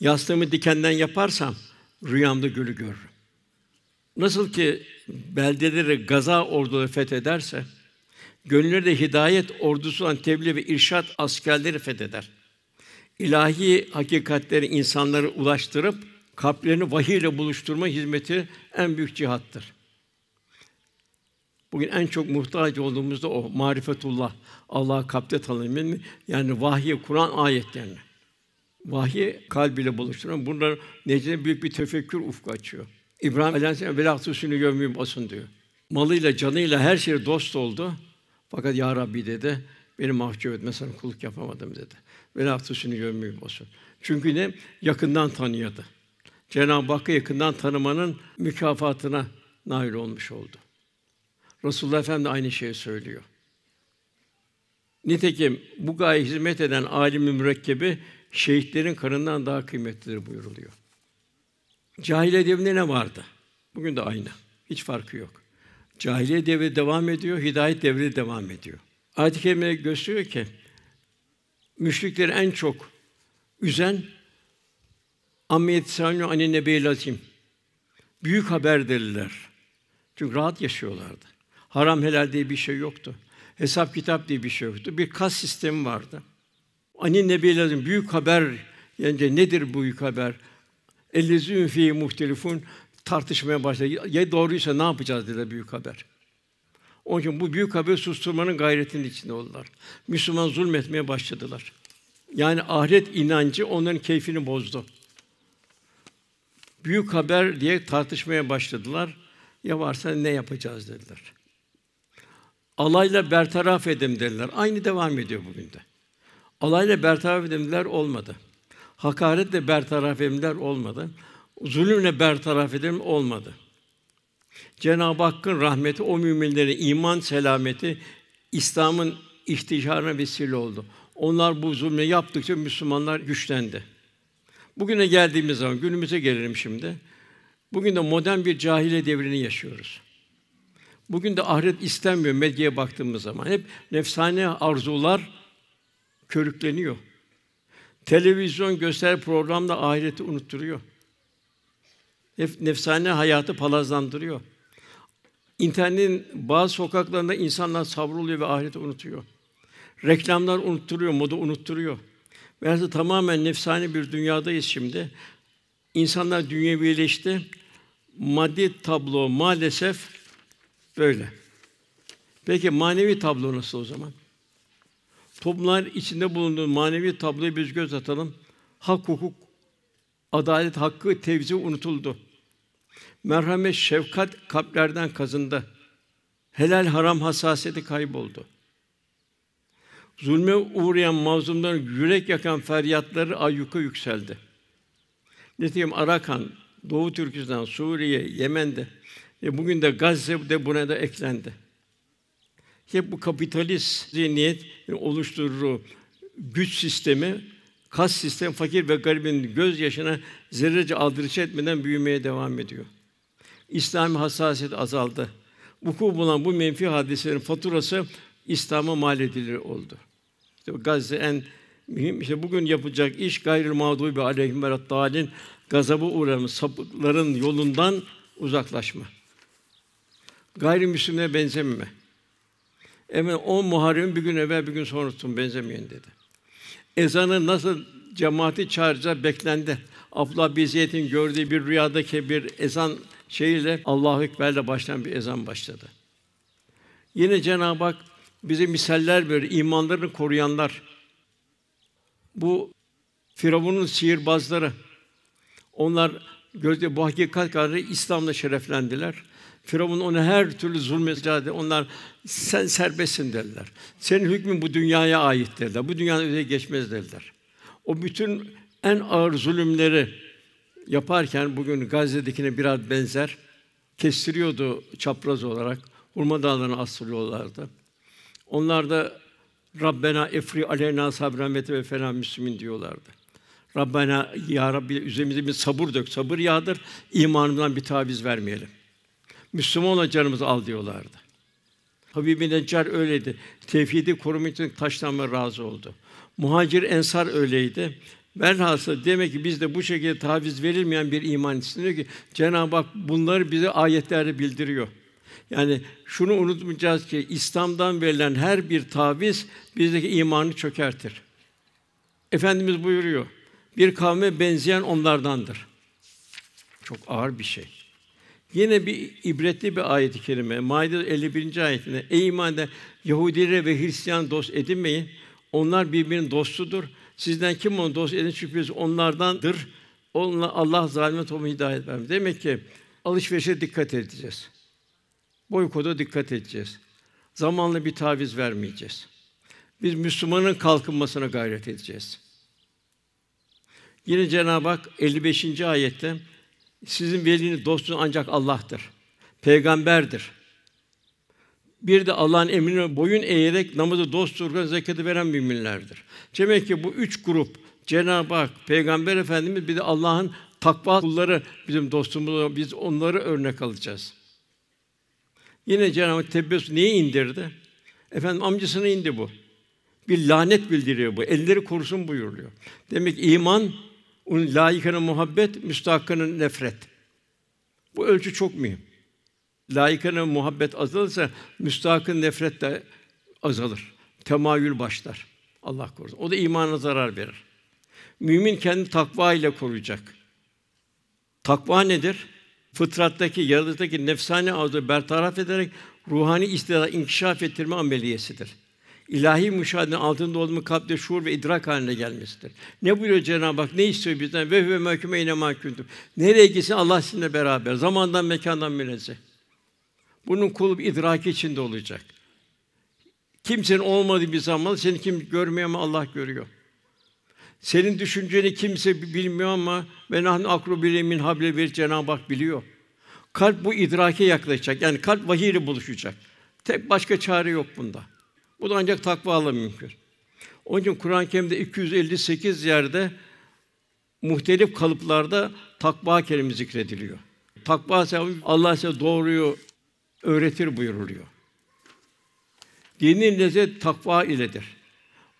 Speaker 1: Yastığımı dikenden yaparsam rüyamda gülü görürüm. Nasıl ki beldeleri gaza orduları fethederse, Gönülleri de hidayet ordusu olan tebliğ ve irşat askerleri fetheder. İlahi hakikatleri insanları ulaştırıp kalplerini vahiy ile buluşturma hizmeti en büyük cihattır. Bugün en çok muhtaç olduğumuz da o marifetullah. Allah'a kalpte tanımak yani vahiy Kur'an ayetlerini. Vahiy kalbiyle buluşturan bunlar neticede büyük bir tefekkür ufku açıyor. İbrahim Aleyhisselam velahtusunu gömmeyim basın diyor. Malıyla, canıyla her şeye dost oldu. Fakat ya Rabbi dedi, beni mahcup etme sana kulluk yapamadım dedi. Beni haftasını görmüyor olsun. Çünkü ne? Yakından tanıyordu. Cenab-ı Hakk'ı yakından tanımanın mükafatına nail olmuş oldu. Resulullah Efendimiz de aynı şeyi söylüyor. Nitekim bu gaye hizmet eden alim mürekkebi şehitlerin karından daha kıymetlidir buyuruluyor. Cahil edebinde ne vardı? Bugün de aynı. Hiç farkı yok. Cahiliye devri devam ediyor, hidayet devri devam ediyor. Ayet-i kerime gösteriyor ki müşrikleri en çok üzen Ammiyet sanu anne nebi lazim. Büyük haber dediler. Çünkü rahat yaşıyorlardı. Haram helal diye bir şey yoktu. Hesap kitap diye bir şey yoktu. Bir kas sistemi vardı. Ani nebi lazım büyük haber yani nedir bu büyük haber? Ellezîn fî muhtelifun tartışmaya başladı. Ya doğruysa ne yapacağız dedi büyük haber. Onun için bu büyük haberi susturmanın gayretinin içinde oldular. Müslüman zulmetmeye başladılar. Yani ahiret inancı onların keyfini bozdu. Büyük haber diye tartışmaya başladılar. Ya varsa ne yapacağız dediler. Alayla bertaraf edelim dediler. Aynı devam ediyor bugün de. Alayla bertaraf edimler olmadı. Hakaretle bertaraf edimler olmadı zulümle bertaraf edelim olmadı. Cenab-ı Hakk'ın rahmeti o müminlere iman selameti İslam'ın ihtişarına vesile oldu. Onlar bu zulmü yaptıkça Müslümanlar güçlendi. Bugüne geldiğimiz zaman günümüze gelelim şimdi. Bugün de modern bir cahile devrini yaşıyoruz. Bugün de ahiret istenmiyor medyaya baktığımız zaman. Hep nefsane arzular körükleniyor. Televizyon göster programda ahireti unutturuyor nef- nefsane hayatı palazlandırıyor. İnternetin bazı sokaklarında insanlar savruluyor ve ahireti unutuyor. Reklamlar unutturuyor, moda unutturuyor. Velhâsıl tamamen nefsani bir dünyadayız şimdi. İnsanlar dünya birleşti. Maddi tablo maalesef böyle. Peki manevi tablo nasıl o zaman? Toplumlar içinde bulunduğu manevi tabloyu biz göz atalım. Hak hukuk Adalet hakkı tevzi unutuldu. Merhamet, şefkat kalplerden kazındı. Helal haram hassasiyeti kayboldu. Zulme uğrayan mazlumların yürek yakan feryatları ayyuka yükseldi. Nitekim Arakan, Doğu Türkistan, Suriye, Yemen'de ve bugün de Gazze'de buna da eklendi. Hep bu kapitalist zihniyet oluşturduğu güç sistemi Kas sistem fakir ve garibin göz yaşına zerrece aldırış etmeden büyümeye devam ediyor. İslami hassasiyet azaldı. Vuku bulan bu menfi hadiselerin faturası İslam'a mal edilir oldu. İşte Gazze en mühim işte bugün yapılacak iş gayrı mağdubi aleyhim ve dalin gazabı uğramış sapıkların yolundan uzaklaşma. Gayrimüslimlere benzememe. Emin on Muharrem bir gün evvel bir gün sonra tutun benzemeyin dedi ezanı nasıl cemaati çağıracak beklendi. Abdullah bin Zeyd'in gördüğü bir rüyadaki bir ezan şeyiyle Allahu Ekber'le başlayan bir ezan başladı. Yine Cenab-ı Hak bize misaller verir, imanlarını koruyanlar. Bu Firavun'un sihirbazları. Onlar gözde bu hakikat kararı İslam'la şereflendiler. Firavun ona her türlü zulmetlerde onlar sen serbestsin dediler. Senin hükmün bu dünyaya ait dediler. Bu dünyanın öteye geçmez dediler. O bütün en ağır zulümleri yaparken bugün Gazze'dekine biraz benzer kestiriyordu çapraz olarak. Hurma dağlarına asılıyorlardı. Onlar da Rabbena efri aleyna sabren ve tevfena müslimin diyorlardı. Rabbena ya Rabbi üzerimize bir sabır dök, sabır yağdır. İmanımızdan bir taviz vermeyelim. Müslüman olan canımızı al diyorlardı. Habibi Neccar öyleydi. Tevhidi korumak için taşlanma razı oldu. Muhacir Ensar öyleydi. Velhasıl demek ki biz de bu şekilde taviz verilmeyen bir iman istiyor ki Cenab-ı Hak bunları bize ayetlerde bildiriyor. Yani şunu unutmayacağız ki İslam'dan verilen her bir taviz bizdeki imanı çökertir. Efendimiz buyuruyor. Bir kavme benzeyen onlardandır. Çok ağır bir şey. Yine bir ibretli bir ayet-i kerime. Maide 51. ayetinde ey iman eden Yahudilere ve Hristiyan dost edinmeyin. Onlar birbirinin dostudur. Sizden kim onu dost edin çünkü biz onlardandır. Onunla Allah zalime tomu hidayet vermez. Demek ki alışverişe dikkat edeceğiz. Boykoda dikkat edeceğiz. Zamanla bir taviz vermeyeceğiz. Biz Müslümanın kalkınmasına gayret edeceğiz. Yine Cenab-ı Hak 55. ayette sizin veliniz, dostunuz ancak Allah'tır. Peygamberdir. Bir de Allah'ın emrine boyun eğerek namazı dost durgan zekatı veren müminlerdir. Demek ki bu üç grup Cenab-ı Hak, Peygamber Efendimiz bir de Allah'ın takva kulları bizim dostumuz. Biz onları örnek alacağız. Yine Cenab-ı Hak tebbessü niye indirdi? Efendim amcasına indi bu. Bir lanet bildiriyor bu. Elleri korusun buyuruyor. Demek ki iman onun layıkına muhabbet, müstahakına nefret. Bu ölçü çok mühim. Layıkına muhabbet azalırsa müstahakın nefret de azalır. Temayül başlar. Allah korusun. O da imana zarar verir. Mümin kendi takva ile koruyacak. Takva nedir? Fıtrattaki, yaratıdaki nefsane arzuyu bertaraf ederek ruhani istidada inkişaf ettirme ameliyesidir ilahi müşahedenin altında olduğumu kalpte şuur ve idrak haline gelmesidir. Ne buyuruyor Cenab-ı Hak? Ne istiyor bizden? Ve ve mahkum yine mahkumdur. Nereye gitsin Allah sizinle beraber. Zamandan mekandan münezzeh. Bunun kulup idraki içinde olacak. Kimsenin olmadığı bir zaman seni kim görmüyor ama Allah görüyor. Senin düşünceni kimse bilmiyor ama ve nahnu akru bilemin habile bir Cenab-ı Hak biliyor. Kalp bu idrake yaklaşacak. Yani kalp vahiy ile buluşacak. Tek başka çare yok bunda. Bu da ancak takvalı mümkün. Onun için Kur'an-ı Kerim'de 258 yerde muhtelif kalıplarda takva kelimesi zikrediliyor. Takva sebebi Allah size doğruyu öğretir buyuruluyor. Dinin lezzet takva iledir.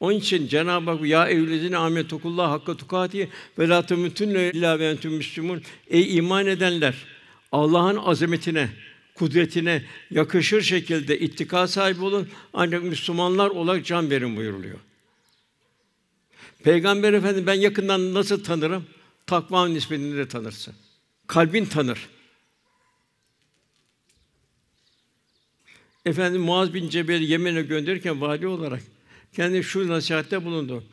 Speaker 1: Onun için Cenab-ı Hak ya evlizine ahmetullah hakka tukati ve la temutunne illa ve entum müslümun. Ey iman edenler Allah'ın azametine, kudretine yakışır şekilde ittika sahibi olun. Ancak Müslümanlar olarak can verin buyuruluyor. Peygamber Efendimiz ben yakından nasıl tanırım? Takva nispetinde de tanırsın. Kalbin tanır. Efendim Muaz bin Cebel Yemen'e gönderirken vali olarak kendi şu nasihatte bulundu.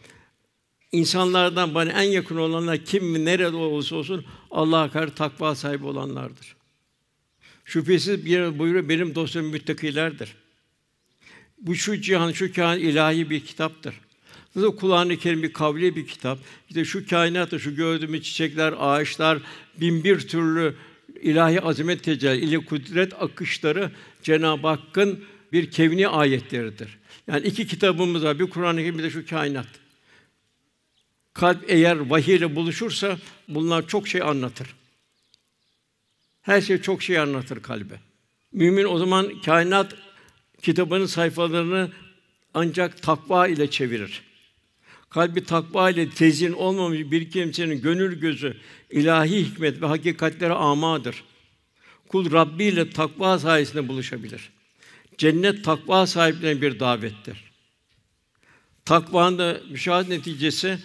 Speaker 1: İnsanlardan bana en yakın olanlar kim nerede olursa olsun Allah'a karşı takva sahibi olanlardır. Şüphesiz bir buyuruyor benim dostum müttakilerdir. Bu şu cihan, şu kâin ilahi bir kitaptır. Bu Kur'an-ı Kerim bir kavli bir kitap. İşte şu kainatta şu gördüğümüz çiçekler, ağaçlar, bin bir türlü ilahi azamet tecelli ile kudret akışları Cenab-ı Hakk'ın bir kevni ayetleridir. Yani iki kitabımız var. Bir Kur'an-ı Kerim bir de şu kainat. Kalp eğer vahiy ile buluşursa bunlar çok şey anlatır. Her şey çok şey anlatır kalbe. Mümin o zaman kainat kitabının sayfalarını ancak takva ile çevirir. Kalbi takva ile tezin olmamış bir kimsenin gönül gözü ilahi hikmet ve hakikatlere amadır. Kul Rabbi ile takva sayesinde buluşabilir. Cennet takva sahiplerine bir davettir. Takvanın da müşahit neticesi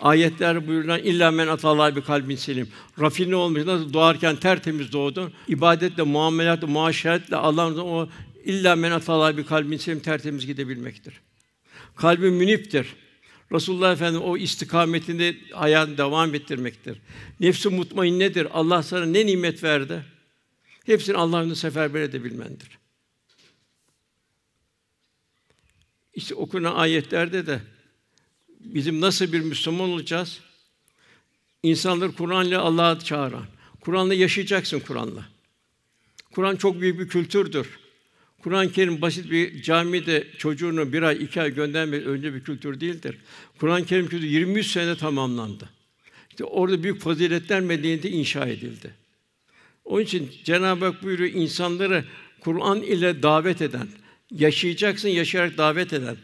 Speaker 1: Ayetler buyurulan illa men atallah bir kalbin selim. Rafine olmuş nasıl doğarken tertemiz doğdu. İbadetle, muameletle, muaşeretle Allah'ın o illa men atallah bir kalbin selim tertemiz gidebilmektir. Kalbi müniptir. Resulullah Efendimiz o istikametinde hayatını devam ettirmektir. Nefsi mutmain nedir? Allah sana ne nimet verdi? Hepsini Allah'ın seferber edebilmendir. İşte okunan ayetlerde de Bizim nasıl bir Müslüman olacağız? İnsanları Kur'an'la Allah'a çağıran. Kur'an'la yaşayacaksın Kur'an'la. Kur'an çok büyük bir kültürdür. Kur'an-ı Kerim basit bir camide çocuğunu bir ay, iki ay göndermek önce bir kültür değildir. Kur'an-ı Kerim kültürü 23 sene tamamlandı. İşte orada büyük faziletler medeniyeti inşa edildi. Onun için Cenab-ı Hak buyuruyor insanları Kur'an ile davet eden, yaşayacaksın yaşayarak davet eden,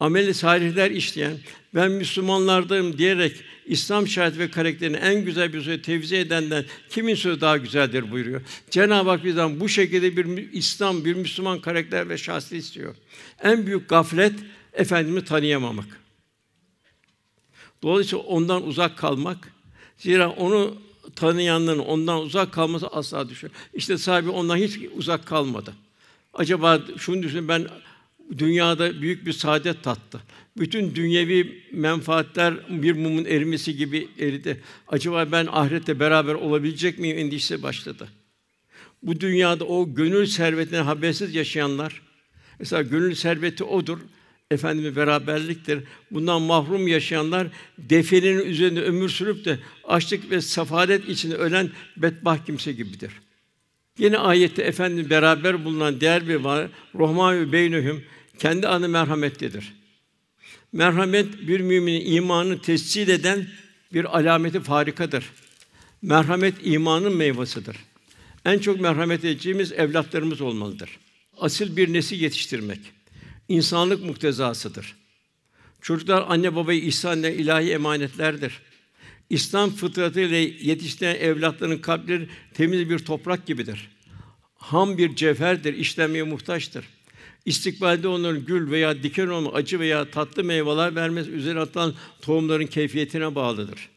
Speaker 1: ameli salihler işleyen, ben Müslümanlardayım diyerek İslam şahit ve karakterini en güzel bir söze tevzi edenden kimin sözü daha güzeldir buyuruyor. Cenab-ı Hak bizden bu şekilde bir İslam, bir Müslüman karakter ve şahsi istiyor. En büyük gaflet efendimi tanıyamamak. Dolayısıyla ondan uzak kalmak. Zira onu tanıyanların ondan uzak kalması asla düşür. İşte sahibi ondan hiç uzak kalmadı. Acaba şunu düşün ben dünyada büyük bir saadet tattı. Bütün dünyevi menfaatler bir mumun erimesi gibi eridi. Acaba ben ahirette beraber olabilecek miyim endişesi başladı. Bu dünyada o gönül servetine habersiz yaşayanlar, mesela gönül serveti odur, Efendimiz beraberliktir. Bundan mahrum yaşayanlar defenin üzerinde ömür sürüp de açlık ve sefalet içinde ölen bedbaht kimse gibidir. Yine ayette efendim beraber bulunan diğer bir var. Rahman ve beynühüm kendi anı merhametlidir. Merhamet bir müminin imanı tescil eden bir alameti farikadır. Merhamet imanın meyvasıdır. En çok merhamet edeceğimiz evlatlarımız olmalıdır. Asıl bir nesi yetiştirmek insanlık muktezasıdır. Çocuklar anne babaya ihsanla ilahi emanetlerdir. İslam fıtratıyla yetiştiren evlatların kalpleri temiz bir toprak gibidir. Ham bir cevherdir, işlemeye muhtaçtır. İstikbalde onların gül veya diken olma, acı veya tatlı meyveler vermesi üzerine atılan tohumların keyfiyetine bağlıdır.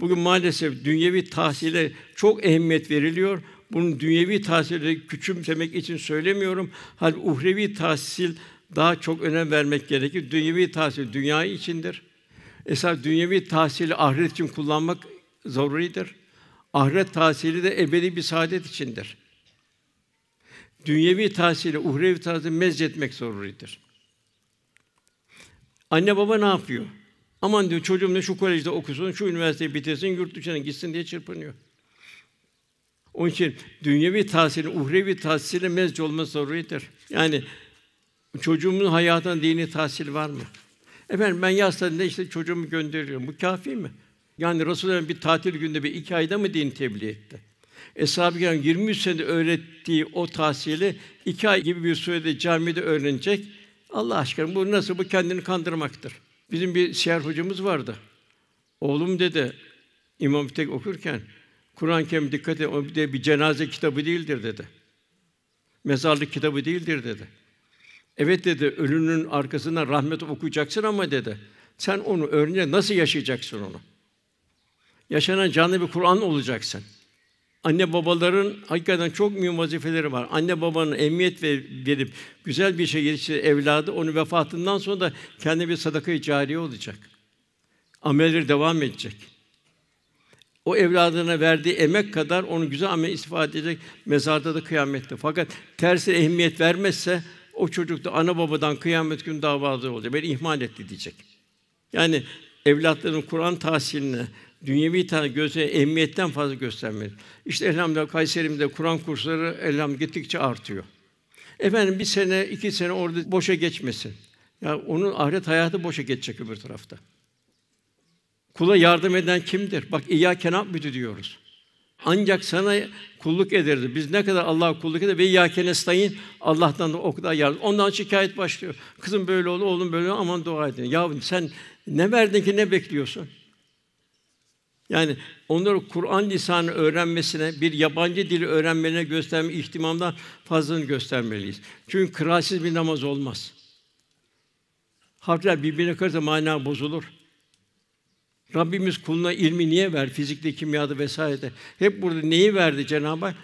Speaker 1: Bugün maalesef dünyevi tahsile çok ehemmiyet veriliyor. Bunun dünyevi tahsili küçümsemek için söylemiyorum. Halbuki uhrevi tahsil daha çok önem vermek gerekir. Dünyevi tahsil dünya içindir. Esas dünyevi tahsili ahiret için kullanmak zaruridir. Ahiret tahsili de ebedi bir saadet içindir. Dünyevi tahsili, uhrevi tahsili mezzetmek zaruridir. Anne baba ne yapıyor? Aman diyor çocuğum ne şu kolejde okusun, şu üniversiteyi bitirsin, yurt dışına gitsin diye çırpınıyor. Onun için dünyevi tahsilin, uhrevi tahsile mezc olması zaruridir. Yani çocuğumun hayatına dini tahsil var mı? Efendim ben yaz tatilinde işte çocuğumu gönderiyorum. Bu kafi mi? Yani Resulullah bir tatil günde bir iki ayda mı din tebliğ etti? Eshab-ı 23 sene öğrettiği o tahsili iki ay gibi bir sürede camide öğrenecek. Allah aşkına bu nasıl? Bu kendini kandırmaktır. Bizim bir siyer hocamız vardı. Oğlum dedi İmam Tek okurken Kur'an-ı Kerim dikkat et, o bir, de bir cenaze kitabı değildir dedi. Mezarlık kitabı değildir dedi. Evet dedi, ölünün arkasından rahmet okuyacaksın ama dedi. Sen onu öğrenince nasıl yaşayacaksın onu? Yaşanan canlı bir Kur'an olacaksın. Anne babaların hakikaten çok mühim vazifeleri var. Anne babanın emniyet verip güzel bir şey yetiştirdiği evladı onun vefatından sonra da kendi bir sadaka-i cariye olacak. Amelleri devam edecek. O evladına verdiği emek kadar onu güzel amel istifade edecek mezarda da kıyamette. Fakat tersi ehemmiyet vermezse o çocuk da ana babadan kıyamet günü davada olacak. Beni ihmal etti diyecek. Yani evlatların Kur'an tahsiline dünyevi tane göze emniyetten fazla göstermeli. İşte elhamdülillah Kayseri'mde Kur'an kursları elham gittikçe artıyor. Efendim bir sene, iki sene orada boşa geçmesin. Ya yani onun ahiret hayatı boşa geçecek öbür tarafta. Kula yardım eden kimdir? Bak İyâke nâbüdü diyoruz. Ancak sana kulluk ederdi. Biz ne kadar Allah'a kulluk eder ve yâkene stayin Allah'tan da o kadar yardım. Ondan şikayet başlıyor. Kızım böyle oldu, oğlum böyle oldu. Aman dua edin. Ya sen ne verdin ki ne bekliyorsun? Yani onları Kur'an lisanı öğrenmesine, bir yabancı dili öğrenmelerine gösterme ihtimamdan fazlasını göstermeliyiz. Çünkü kıraatsiz bir namaz olmaz. Harfler birbirine karışsa mana bozulur. Rabbimiz kuluna ilmi niye ver? Fizikte, kimyada vesairede. Hep burada neyi verdi Cenab-ı Hak?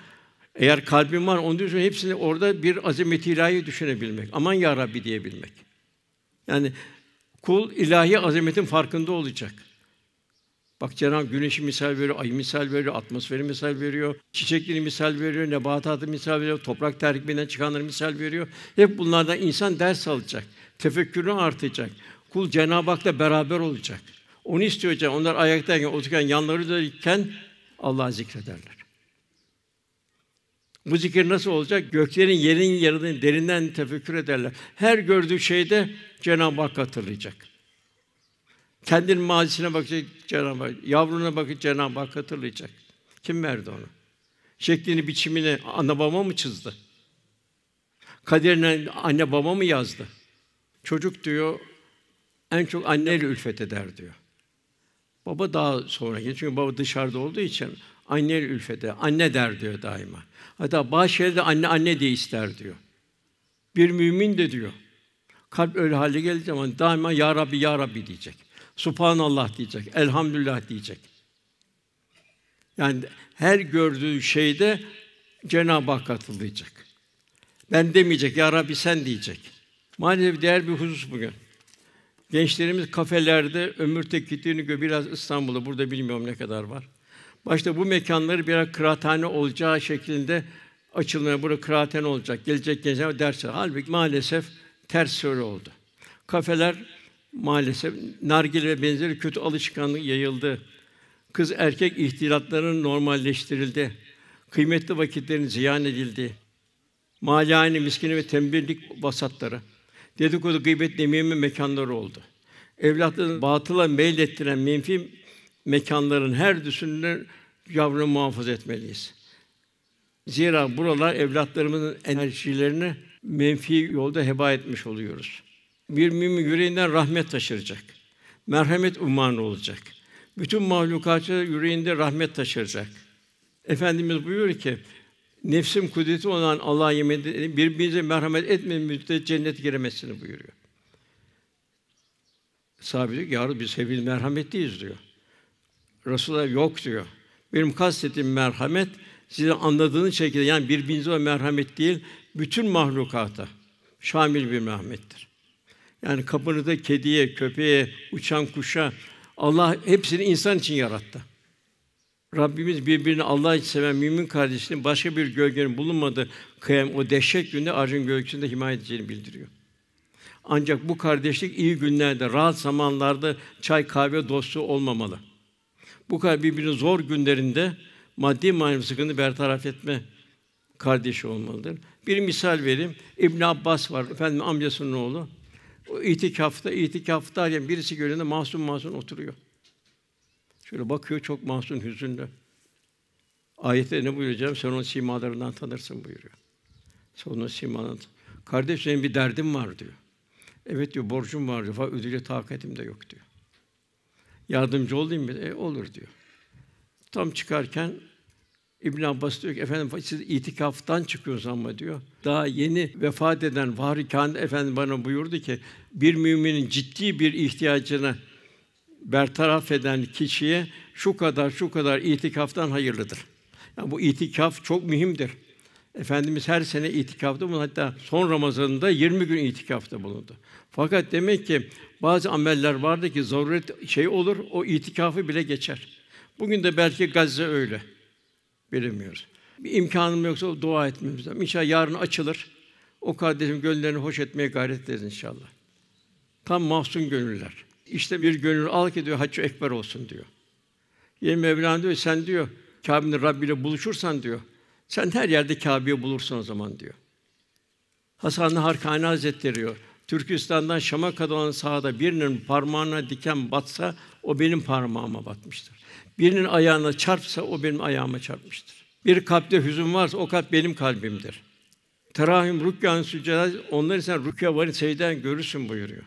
Speaker 1: Eğer kalbim var, onu düşün, hepsini orada bir azamet ilahi düşünebilmek. Aman ya Rabbi diyebilmek. Yani kul ilahi azametin farkında olacak. Bak Cenab-ı güneşi misal veriyor, ay misal veriyor, atmosferi misal veriyor, çiçekleri misal veriyor, nebatatı misal veriyor, toprak terkibinden çıkanları misal veriyor. Hep bunlardan insan ders alacak, tefekkürü artacak. Kul Cenab-ı Hak'la beraber olacak. Onu istiyorken, onlar ayaktayken, otururken, yanlarındayken Allah'ı zikrederler. Bu zikir nasıl olacak? Göklerin, yerin, yerin derinden tefekkür ederler. Her gördüğü şeyde Cenab-ı Hak hatırlayacak. Kendinin mazisine bakacak Cenab-ı Hak, yavruna bakacak Cenab-ı Hak hatırlayacak. Kim verdi onu? Şeklini, biçimini anne baba mı çizdi? Kaderine anne baba mı yazdı? Çocuk diyor en çok anneyle ülfet eder diyor. Baba daha sonra gelir. Çünkü baba dışarıda olduğu için anne ülfede, anne der diyor daima. Hatta bazı şeylerde anne anne diye ister diyor. Bir mümin de diyor. Kalp öyle hale geldiği zaman daima ya Rabbi ya Rabbi diyecek. Subhanallah diyecek. Elhamdülillah diyecek. Yani her gördüğü şeyde Cenab-ı Hak katılacak. Ben demeyecek, ya Rabbi sen diyecek. Maalesef değer bir husus bugün. Gençlerimiz kafelerde ömür tekliflerini gö. Biraz İstanbul'u burada bilmiyorum ne kadar var. Başta bu mekanları birer kıraathane olacağı şeklinde açılmaya burada kıraathane olacak. Gelecek gençler ders alacak. Halbuki maalesef ters öyle oldu. Kafeler maalesef nargile ve benzeri kötü alışkanlık yayıldı. Kız erkek ihtilatlarının normalleştirildi. Kıymetli vakitlerin ziyan edildi. Malayani, miskini ve tembellik vasatları dedikodu, gıybet, nemime mekanları oldu. Evlatların batıla meylettiren menfi mekanların her düsününü yavru muhafaza etmeliyiz. Zira buralar evlatlarımızın enerjilerini menfi yolda heba etmiş oluyoruz. Bir mümin yüreğinden rahmet taşıracak. Merhamet ummanı olacak. Bütün mahlukatı yüreğinde rahmet taşıracak. Efendimiz buyuruyor ki Nefsim kudreti olan Allah yemin edin, birbirimize merhamet etmeyen müddet cennet giremezsiniz buyuruyor. Sahabe diyor ki, Ya biz sevil merhametliyiz diyor. Resulullah yok diyor. Benim kastettiğim merhamet, sizin anladığınız şekilde, yani birbirinize olan merhamet değil, bütün mahlukata şamil bir merhamettir. Yani kapınızda kediye, köpeğe, uçan kuşa, Allah hepsini insan için yarattı. Rabbimiz birbirini Allah için seven mümin kardeşinin başka bir gölgenin bulunmadığı kıyam o dehşet günde arşın gölgesinde himayet edeceğini bildiriyor. Ancak bu kardeşlik iyi günlerde, rahat zamanlarda çay kahve dostu olmamalı. Bu kadar birbirini zor günlerinde maddi manevi sıkıntı bertaraf etme kardeşi olmalıdır. Bir misal vereyim. İbn Abbas var, efendim amcasının oğlu. O itikafta, itikafta birisi gölünde masum masum oturuyor. Şöyle bakıyor çok mahzun, hüzünlü. Ayette ne buyuracağım? Sen onun simalarından tanırsın buyuruyor. Sen onun simalarından Kardeş senin bir derdim var diyor. Evet diyor borcum var diyor. Ödüle takatim de yok diyor. Yardımcı olayım mı? E, olur diyor. Tam çıkarken İbn Abbas diyor ki efendim siz itikaftan çıkıyorsunuz ama diyor. Daha yeni vefat eden Vahri efendim bana buyurdu ki bir müminin ciddi bir ihtiyacına bertaraf eden kişiye şu kadar şu kadar itikaftan hayırlıdır. Yani bu itikaf çok mühimdir. Efendimiz her sene itikafta bulundu. Hatta son Ramazan'da 20 gün itikafta bulundu. Fakat demek ki bazı ameller vardı ki zaruret şey olur, o itikafı bile geçer. Bugün de belki Gazze öyle. Bilemiyoruz. Bir imkanım yoksa dua etmemiz lazım. İnşallah yarın açılır. O kardeşim gönüllerini hoş etmeye gayret ederiz inşallah. Tam mahzun gönüller. İşte bir gönül al ki diyor Hacı Ekber olsun diyor. Yeni Mevlana diyor sen diyor Kâbe'nin Rabbi ile buluşursan diyor. Sen her yerde Kâbe'yi bulursun o zaman diyor. Hasan Harkani Hazretleri diyor. Türkistan'dan Şam'a kadar olan sahada birinin parmağına diken batsa o benim parmağıma batmıştır. Birinin ayağına çarpsa o benim ayağıma çarpmıştır. Bir kalpte hüzün varsa o kalp benim kalbimdir. Terahim rükyan süccada onlar sen rükya varın secden görürsün buyuruyor.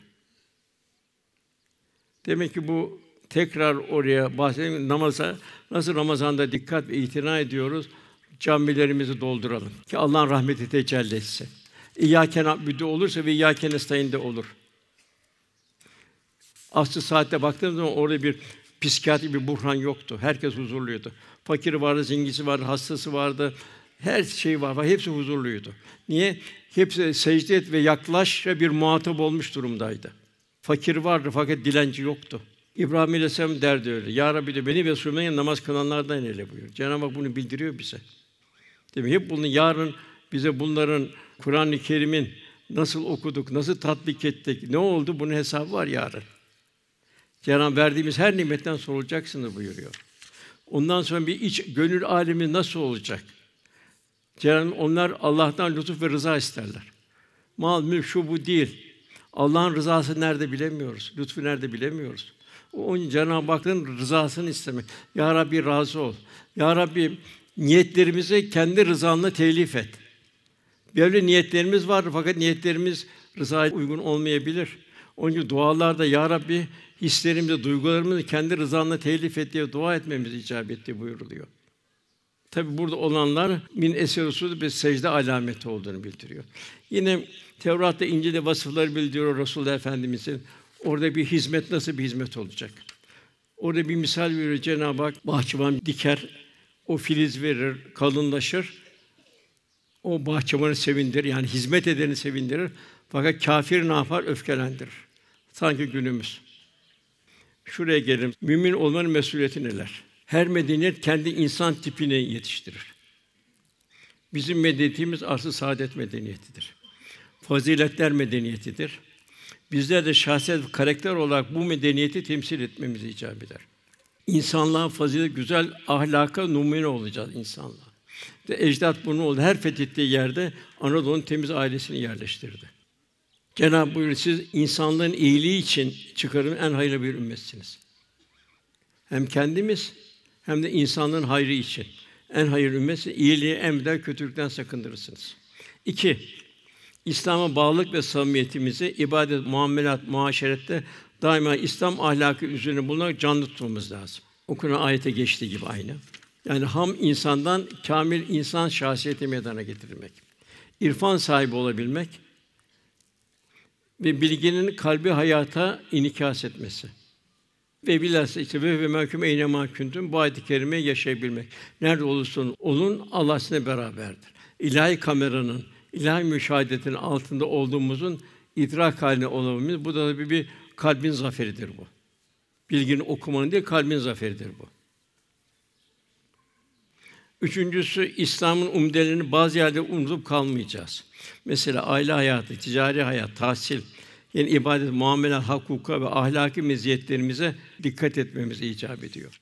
Speaker 1: Demek ki bu tekrar oraya bahsedelim namaza nasıl Ramazan'da dikkat ve itina ediyoruz camilerimizi dolduralım ki Allah'ın rahmeti tecelli etsin. İyyâken abdü olursa ve İyyâken estaîn de olur. Aslı saatte baktığım zaman orada bir psikiyatri bir buhran yoktu. Herkes huzurluydu. Fakir vardı, zengisi vardı, hastası vardı. Her şey var. Hepsi huzurluydu. Niye? Hepsi secde et ve yaklaşa bir muhatap olmuş durumdaydı. Fakir vardı fakat dilenci yoktu. İbrahim Aleyhisselam derdi öyle. Ya Rabbi de beni ve Süleyman'ı namaz kılanlardan eyle buyur. Cenab-ı Hak bunu bildiriyor bize. Demek hep bunun yarın bize bunların Kur'an-ı Kerim'in nasıl okuduk, nasıl tatbik ettik, ne oldu bunun hesabı var yarın. Cenab-ı Hak verdiğimiz her nimetten sorulacaksınız buyuruyor. Ondan sonra bir iç gönül alemi nasıl olacak? Cenab-ı Hak onlar Allah'tan lütuf ve rıza isterler. Mal, mülk şu bu değil. Allah'ın rızası nerede bilemiyoruz. Lütfu nerede bilemiyoruz. Onun Cenab-ı Hakk'ın rızasını istemek. Ya Rabbi razı ol. Ya Rabbi niyetlerimizi kendi rızanla telif et. Böyle niyetlerimiz var fakat niyetlerimiz rızaya uygun olmayabilir. Onun için dualarda ya Rabbi hislerimizi, duygularımızı kendi rızanla telif et diye dua etmemiz icap etti buyuruluyor. Tabi burada olanlar min esir bir secde alameti olduğunu bildiriyor. Yine Tevrat'ta İncil'de vasıfları bildiriyor Resulullah Efendimizin. Orada bir hizmet nasıl bir hizmet olacak? Orada bir misal veriyor Cenab-ı Hak bahçıvan diker, o filiz verir, kalınlaşır. O bahçıvanı sevindir. yani hizmet edeni sevindirir. Fakat kafir ne yapar? Öfkelendirir. Sanki günümüz. Şuraya gelin. Mümin olmanın mesuliyeti neler? Her medeniyet kendi insan tipini yetiştirir. Bizim medeniyetimiz asıl saadet medeniyetidir. Faziletler medeniyetidir. Bizler de şahsiyet ve karakter olarak bu medeniyeti temsil etmemiz icap eder. İnsanlığa fazilet, güzel ahlaka numune olacağız insanlığa. De ecdat bunu oldu. Her fethettiği yerde Anadolu'nun temiz ailesini yerleştirdi. Cenab-ı buyuruyor, siz insanlığın iyiliği için çıkarın en hayırlı bir ümmetsiniz. Hem kendimiz hem de insanların hayrı için. En hayırlı ümmet iyiliği emreder, kötülükten sakındırırsınız. İki, İslam'a bağlılık ve samimiyetimizi ibadet, muamelat, muaşerette daima İslam ahlakı üzerine bulunarak canlı tutmamız lazım. Okunan ayete geçtiği gibi aynı. Yani ham insandan kamil insan şahsiyeti meydana getirmek, İrfan sahibi olabilmek ve bilginin kalbi hayata inikas etmesi ve bilhassa işte ve ve mahkum eyne mahkumdum bu ayet-i kerimeyi yaşayabilmek. Nerede olursun olun Allah sizinle beraberdir. İlahi kameranın, ilahi müşahedetin altında olduğumuzun idrak haline olabilmemiz bu da bir, bir kalbin zaferidir bu. Bilginin okumanın değil kalbin zaferidir bu. Üçüncüsü İslam'ın umdelerini bazı yerde unutup kalmayacağız. Mesela aile hayatı, ticari hayat, tahsil, yani ibadet, muamele, hakuka ve ahlaki meziyetlerimize dikkat etmemiz icap ediyor.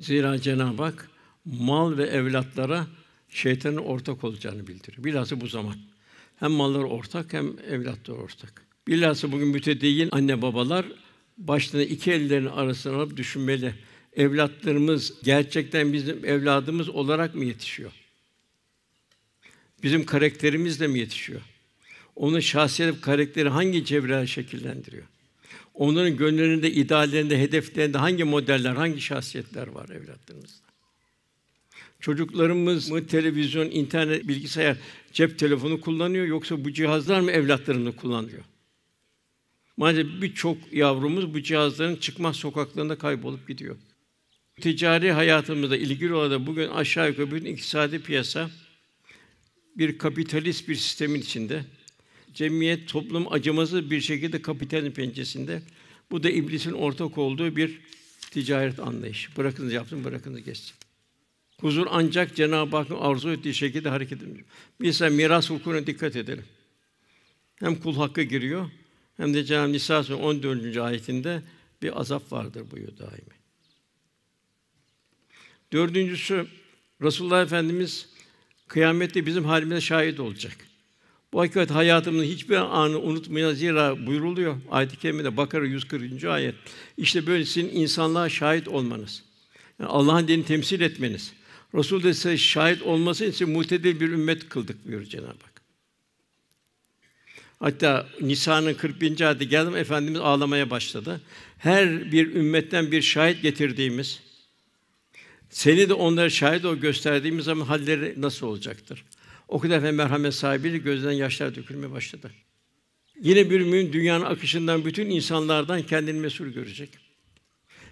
Speaker 1: Zira Cenab-ı Hak mal ve evlatlara şeytanın ortak olacağını bildiriyor. Bilhassa bu zaman. Hem mallar ortak hem evlatlar ortak. Bilhassa bugün mütedeyyin anne babalar başlarını iki ellerinin arasına alıp düşünmeli. Evlatlarımız gerçekten bizim evladımız olarak mı yetişiyor? Bizim karakterimizle mi yetişiyor? Onun şahsiyet karakteri hangi çevreler şekillendiriyor? Onların gönüllerinde, ideallerinde, hedeflerinde hangi modeller, hangi şahsiyetler var evlatlarımızda? Çocuklarımız mı televizyon, internet, bilgisayar, cep telefonu kullanıyor yoksa bu cihazlar mı evlatlarını kullanıyor? Maalesef birçok yavrumuz bu cihazların çıkmaz sokaklarında kaybolup gidiyor. Ticari hayatımızda ilgili olarak bugün aşağı yukarı bütün iktisadi piyasa bir kapitalist bir sistemin içinde cemiyet, toplum acımasız bir şekilde kapitalizm pençesinde. Bu da iblisin ortak olduğu bir ticaret anlayışı. Bırakınız yapsın, bırakınız geçsin. Huzur ancak Cenab-ı Hakk'ın arzu ettiği şekilde hareket edilir. Mesela miras hukukuna dikkat edelim. Hem kul hakkı giriyor hem de Cenab-ı Nisa 14. ayetinde bir azap vardır buyuruyor daimi. Dördüncüsü Resulullah Efendimiz kıyamette bizim halimize şahit olacak. Bu hakikat hayatımızın hiçbir anı unutmayacağız zira buyuruluyor ayet-i kerimede Bakara 140. ayet. İşte böyle sizin insanlığa şahit olmanız. Yani Allah'ın dinini temsil etmeniz. Resul de size şahit olması için muhtedil bir ümmet kıldık buyuruyor Cenab-ı Hak. Hatta Nisa'nın 40. ayeti geldim efendimiz ağlamaya başladı. Her bir ümmetten bir şahit getirdiğimiz seni de onlara şahit o gösterdiğimiz zaman halleri nasıl olacaktır? O kadar efendim merhamet sahibiyle gözden yaşlar dökülmeye başladı. Yine bir mümin dünyanın akışından bütün insanlardan kendini mesul görecek.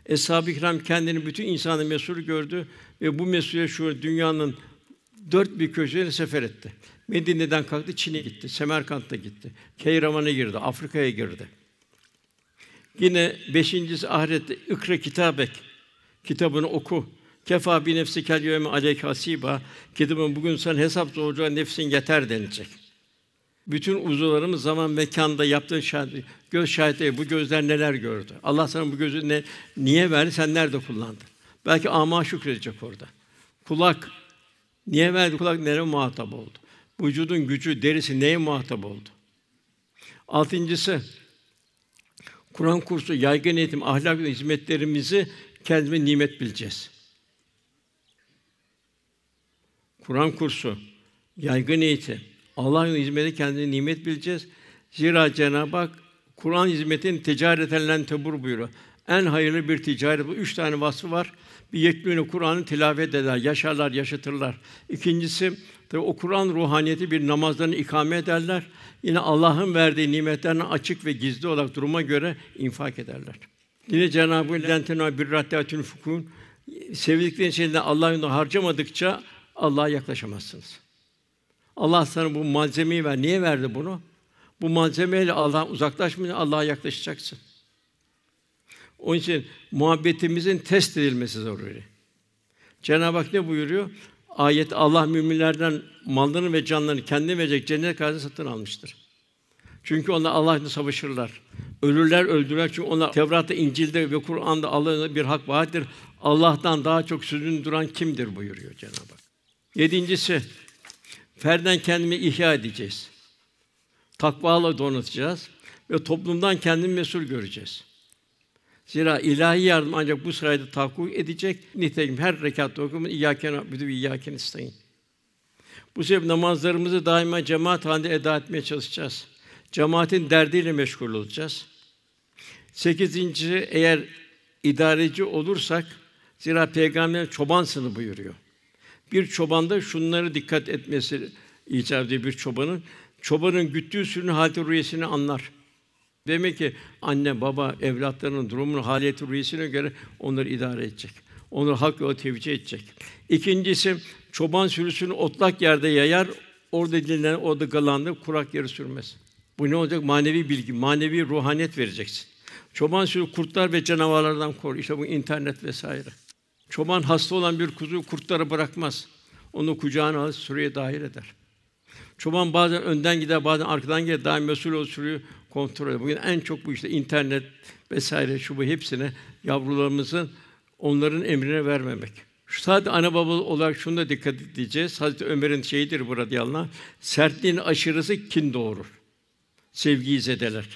Speaker 1: Eshab-ı Kiram kendini bütün insanı mesul gördü ve bu mesuliyet şu dünyanın dört bir köşesine sefer etti. Medine'den kalktı, Çin'e gitti, Semerkant'ta gitti, Keyraman'a girdi, Afrika'ya girdi. Yine beşincisi ahirette ikra kitabek kitabını oku. Kefa bi nefsi kel yevme aleyk hasiba. Gidip bugün sen hesap soracağı nefsin yeter denilecek. Bütün uzuvlarımız zaman mekanda yaptığın şahit, göz şahitleri bu gözler neler gördü? Allah sana bu gözü ne, niye verdi? Sen nerede kullandın? Belki ama şükredecek orada. Kulak niye verdi? Kulak nereye muhatap oldu? Vücudun gücü, derisi neye muhatap oldu? Altıncısı Kur'an kursu, yaygın eğitim, ahlak hizmetlerimizi kendime nimet bileceğiz. Kur'an kursu, yaygın eğitim, Allah'ın hizmeti kendine nimet bileceğiz. Zira Cenab-ı Hak Kur'an hizmetini ticareten len tebur buyuruyor. En hayırlı bir ticaret bu. Üç tane vasfı var. Bir yekmünü Kur'an'ı tilavet eder, yaşarlar, yaşatırlar. İkincisi tabi o Kur'an ruhaniyeti bir namazlarını ikame ederler. Yine Allah'ın verdiği nimetlerini açık ve gizli olarak duruma göre infak ederler. Yine Cenab-ı Hak lentena bir raddetün fukun sevdiklerin içinde Allah'ın harcamadıkça Allah'a yaklaşamazsınız. Allah sana bu malzemeyi ver. Niye verdi bunu? Bu malzemeyle Allah uzaklaşmayınca Allah'a yaklaşacaksın. Onun için muhabbetimizin test edilmesi zaruri. Cenab-ı Hak ne buyuruyor? Ayet Allah müminlerden mallarını ve canlarını kendine verecek cennet karşısında satın almıştır. Çünkü onlar Allah için savaşırlar. Ölürler, öldürürler. Çünkü onlar Tevrat'ta, İncil'de ve Kur'an'da Allah'ın bir hak vaattir. Allah'tan daha çok sözünü duran kimdir buyuruyor Cenab-ı Hak. Yedincisi, ferden kendimi ihya edeceğiz. Takvalı donatacağız ve toplumdan kendimi mesul göreceğiz. Zira ilahi yardım ancak bu sayede tahakkuk edecek. Nitekim her rekatta okumun iyyâken abdü ve iyyâken isteyin. Bu sebep namazlarımızı daima cemaat halinde eda etmeye çalışacağız. Cemaatin derdiyle meşgul olacağız. Sekizinci eğer idareci olursak zira peygamber çoban sınıfı buyuruyor. Bir çobanda şunları dikkat etmesi icap ediyor bir çobanın. Çobanın güttüğü sürünün haleti rüyesini anlar. Demek ki anne, baba, evlatlarının durumunu haliyeti rüyesine göre onları idare edecek. Onları hak yola tevcih edecek. İkincisi çoban sürüsünü otlak yerde yayar, orada dinlenir, orada galandı, kurak yeri sürmez. Bu ne olacak? Manevi bilgi, manevi ruhaniyet vereceksin. Çoban sürü kurtlar ve canavarlardan kor. İşte bu internet vesaire. Çoban hasta olan bir kuzuyu kurtlara bırakmaz. Onu kucağına alır, sürüye dahil eder. Çoban bazen önden gider, bazen arkadan gider, Daim mesul o sürüyü kontrol eder. Bugün en çok bu işte internet vesaire şu bu hepsine yavrularımızın onların emrine vermemek. Şu sadece ana baba olarak şunu da dikkat edeceğiz. Hazreti Ömer'in şeyidir burada yalına. Sertliğin aşırısı kin doğurur. Sevgiyi zedeler.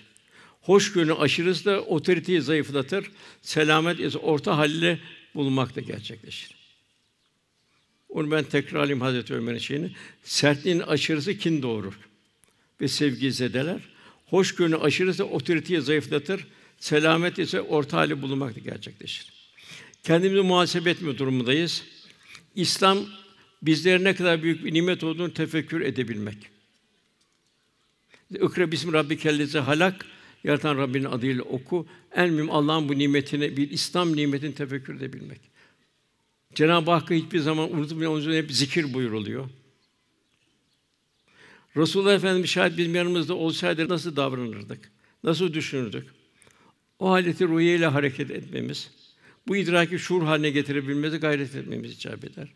Speaker 1: Hoşgörünün aşırısı da otoriteyi zayıflatır. Selamet orta halle bulunmak da gerçekleşir. Onu ben tekrarlayayım Hazreti Ömer'in şeyini. Sertliğin aşırısı kin doğurur ve sevgi zedeler. Hoşgörünün aşırısı otoriteyi zayıflatır. Selamet ise orta hali bulunmak da gerçekleşir. Kendimizi muhasebe etme durumundayız. İslam bizlere ne kadar büyük bir nimet olduğunu tefekkür edebilmek. İkra bismi rabbikellezi halak Yaratan Rabbinin adıyla oku. En mühim Allah'ın bu nimetine bir İslam nimetini tefekkür edebilmek. Cenab-ı Hakk'ı hiçbir zaman unutmayın, onun için hep zikir buyuruluyor. Resulullah Efendimiz şayet bizim yanımızda olsaydı nasıl davranırdık? Nasıl düşünürdük? O haleti ruhiye ile hareket etmemiz, bu idraki şuur haline getirebilmemizi gayret etmemiz icap eder.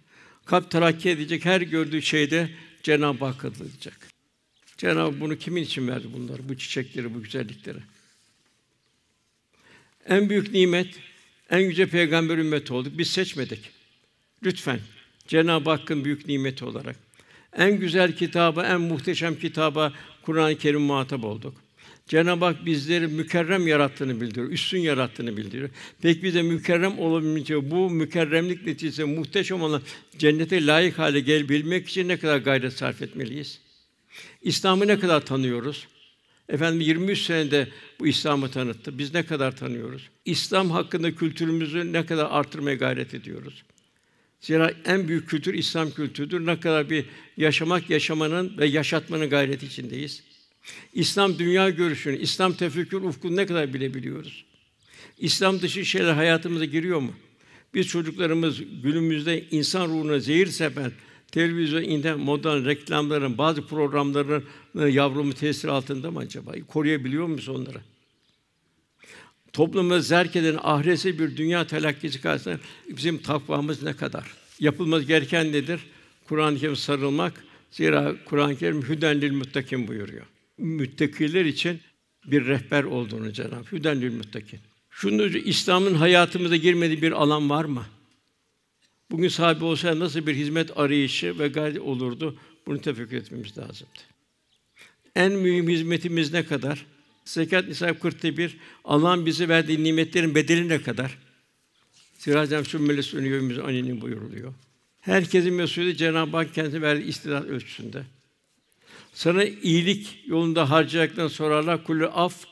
Speaker 1: Kalp terakki edecek, her gördüğü şeyde Cenab-ı Hakk'a kılacak. Cenab-ı bunu kimin için verdi bunları, bu çiçekleri, bu güzellikleri? En büyük nimet, en yüce peygamber ümmeti olduk. Biz seçmedik. Lütfen Cenab-ı Hakk'ın büyük nimeti olarak en güzel kitaba, en muhteşem kitaba Kur'an-ı Kerim muhatap olduk. Cenab-ı Hak bizleri mükerrem yarattığını bildiriyor, üstün yarattığını bildiriyor. Peki bize mükerrem olabilmeyince bu mükerremlik neticesinde muhteşem olan cennete layık hale gelebilmek için ne kadar gayret sarf etmeliyiz? İslam'ı ne kadar tanıyoruz? Efendim 23 senede bu İslam'ı tanıttı. Biz ne kadar tanıyoruz? İslam hakkında kültürümüzü ne kadar artırmaya gayret ediyoruz? Zira en büyük kültür İslam kültürüdür. Ne kadar bir yaşamak, yaşamanın ve yaşatmanın gayreti içindeyiz. İslam dünya görüşünü, İslam tefekkür ufkunu ne kadar bilebiliyoruz? İslam dışı şeyler hayatımıza giriyor mu? Biz çocuklarımız günümüzde insan ruhuna zehir sepen Televizyon, internet, modern reklamların, bazı programların e, yavrumu tesir altında mı acaba? Koruyabiliyor muyuz onları? Toplumda zerk eden ahresi bir dünya telakkisi karşısında bizim takvamız ne kadar? Yapılması gereken nedir? Kur'an-ı Kerim sarılmak. Zira Kur'an-ı Kerim hüden lil muttakin buyuruyor. Müttakiler için bir rehber olduğunu Cenab-ı Hüden lil muttakin. Şunu İslam'ın hayatımıza girmediği bir alan var mı? Bugün sahibi olsa nasıl bir hizmet arayışı ve gayret olurdu? Bunu tefekkür etmemiz lazımdı. En mühim hizmetimiz ne kadar? Zekat nisab 41 Allah'ın bize verdiği nimetlerin bedeli ne kadar? Siracem sümmele sünüyümüz aninin buyuruluyor. Herkesin mesulü Cenab-ı Hak kendisi verdiği istidat ölçüsünde. Sana iyilik yolunda harcayacaklarını sorarlar. Kulü af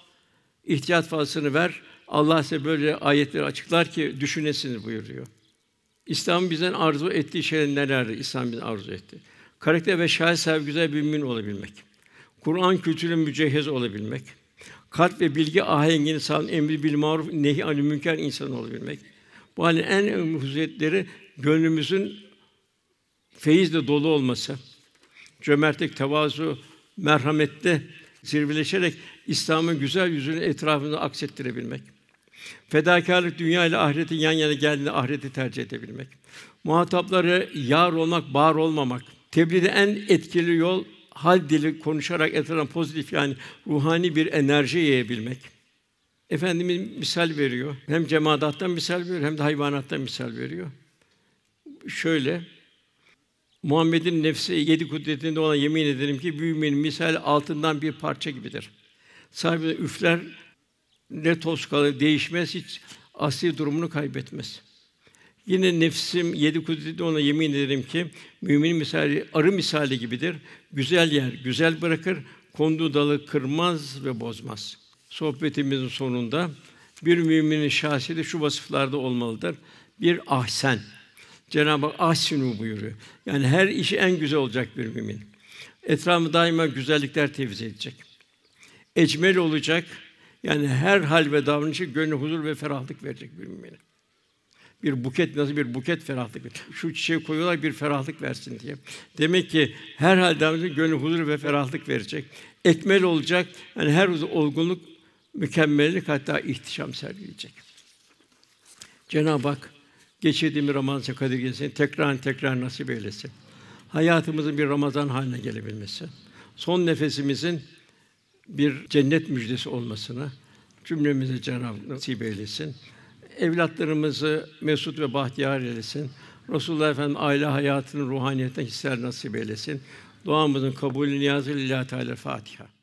Speaker 1: ihtiyat fazlasını ver. Allah size böyle ayetleri açıklar ki düşünesiniz buyuruyor. İslam bizden arzu ettiği şeyler nelerdir? İslam bizden arzu etti. Karakter ve şahit sahibi güzel bir mümin olabilmek. Kur'an kültürü mücehhez olabilmek. Kalp ve bilgi ahengini sağlayan emri bil maruf nehi anil münker insan olabilmek. Bu halin en önemli gönlümüzün feyizle dolu olması, cömertlik, tevazu, merhamette zirveleşerek İslam'ın güzel yüzünü etrafında aksettirebilmek. Fedakarlık dünya ile ahiretin yan yana geldiğinde ahireti tercih edebilmek. Muhatapları yar olmak, bağır olmamak. Tebliğde en etkili yol hal dili konuşarak etrafa pozitif yani ruhani bir enerji yayabilmek. Efendimiz misal veriyor. Hem cemaattan misal veriyor hem de hayvanattan misal veriyor. Şöyle Muhammed'in nefsi yedi kudretinde olan yemin ederim ki büyümenin misal altından bir parça gibidir. Sahibi üfler ne toz kalır, değişmez, hiç asli durumunu kaybetmez. Yine nefsim yedi kudreti ona yemin ederim ki mümin misali arı misali gibidir. Güzel yer güzel bırakır, konduğu dalı kırmaz ve bozmaz. Sohbetimizin sonunda bir müminin şahsiyeti şu vasıflarda olmalıdır. Bir ahsen. Cenab-ı Hak ahsinu buyuruyor. Yani her işi en güzel olacak bir mümin. Etrafı daima güzellikler tevzi edecek. Ecmel olacak, yani her hal ve davranışı gönlü huzur ve ferahlık verecek bir mümine. Bir buket nasıl bir buket ferahlık. Şu çiçeği koyuyorlar bir ferahlık versin diye. Demek ki her hal davranışı gönlü huzur ve ferahlık verecek. Ekmel olacak. Yani her olgunluk, mükemmellik hatta ihtişam sergileyecek. Cenab-ı Hak geçirdiğimiz Ramazan Kadir Gecesi'ni tekrar tekrar nasip eylesin. Hayatımızın bir Ramazan haline gelebilmesi. Son nefesimizin bir cennet müjdesi olmasını cümlemize Cenab-ı nasip eylesin. Evlatlarımızı mesut ve bahtiyar eylesin. Resulullah Efendimiz aile hayatının ruhaniyetten hisler nasip eylesin. Duamızın kabulü niyazıyla Lillahi Teala Fatiha.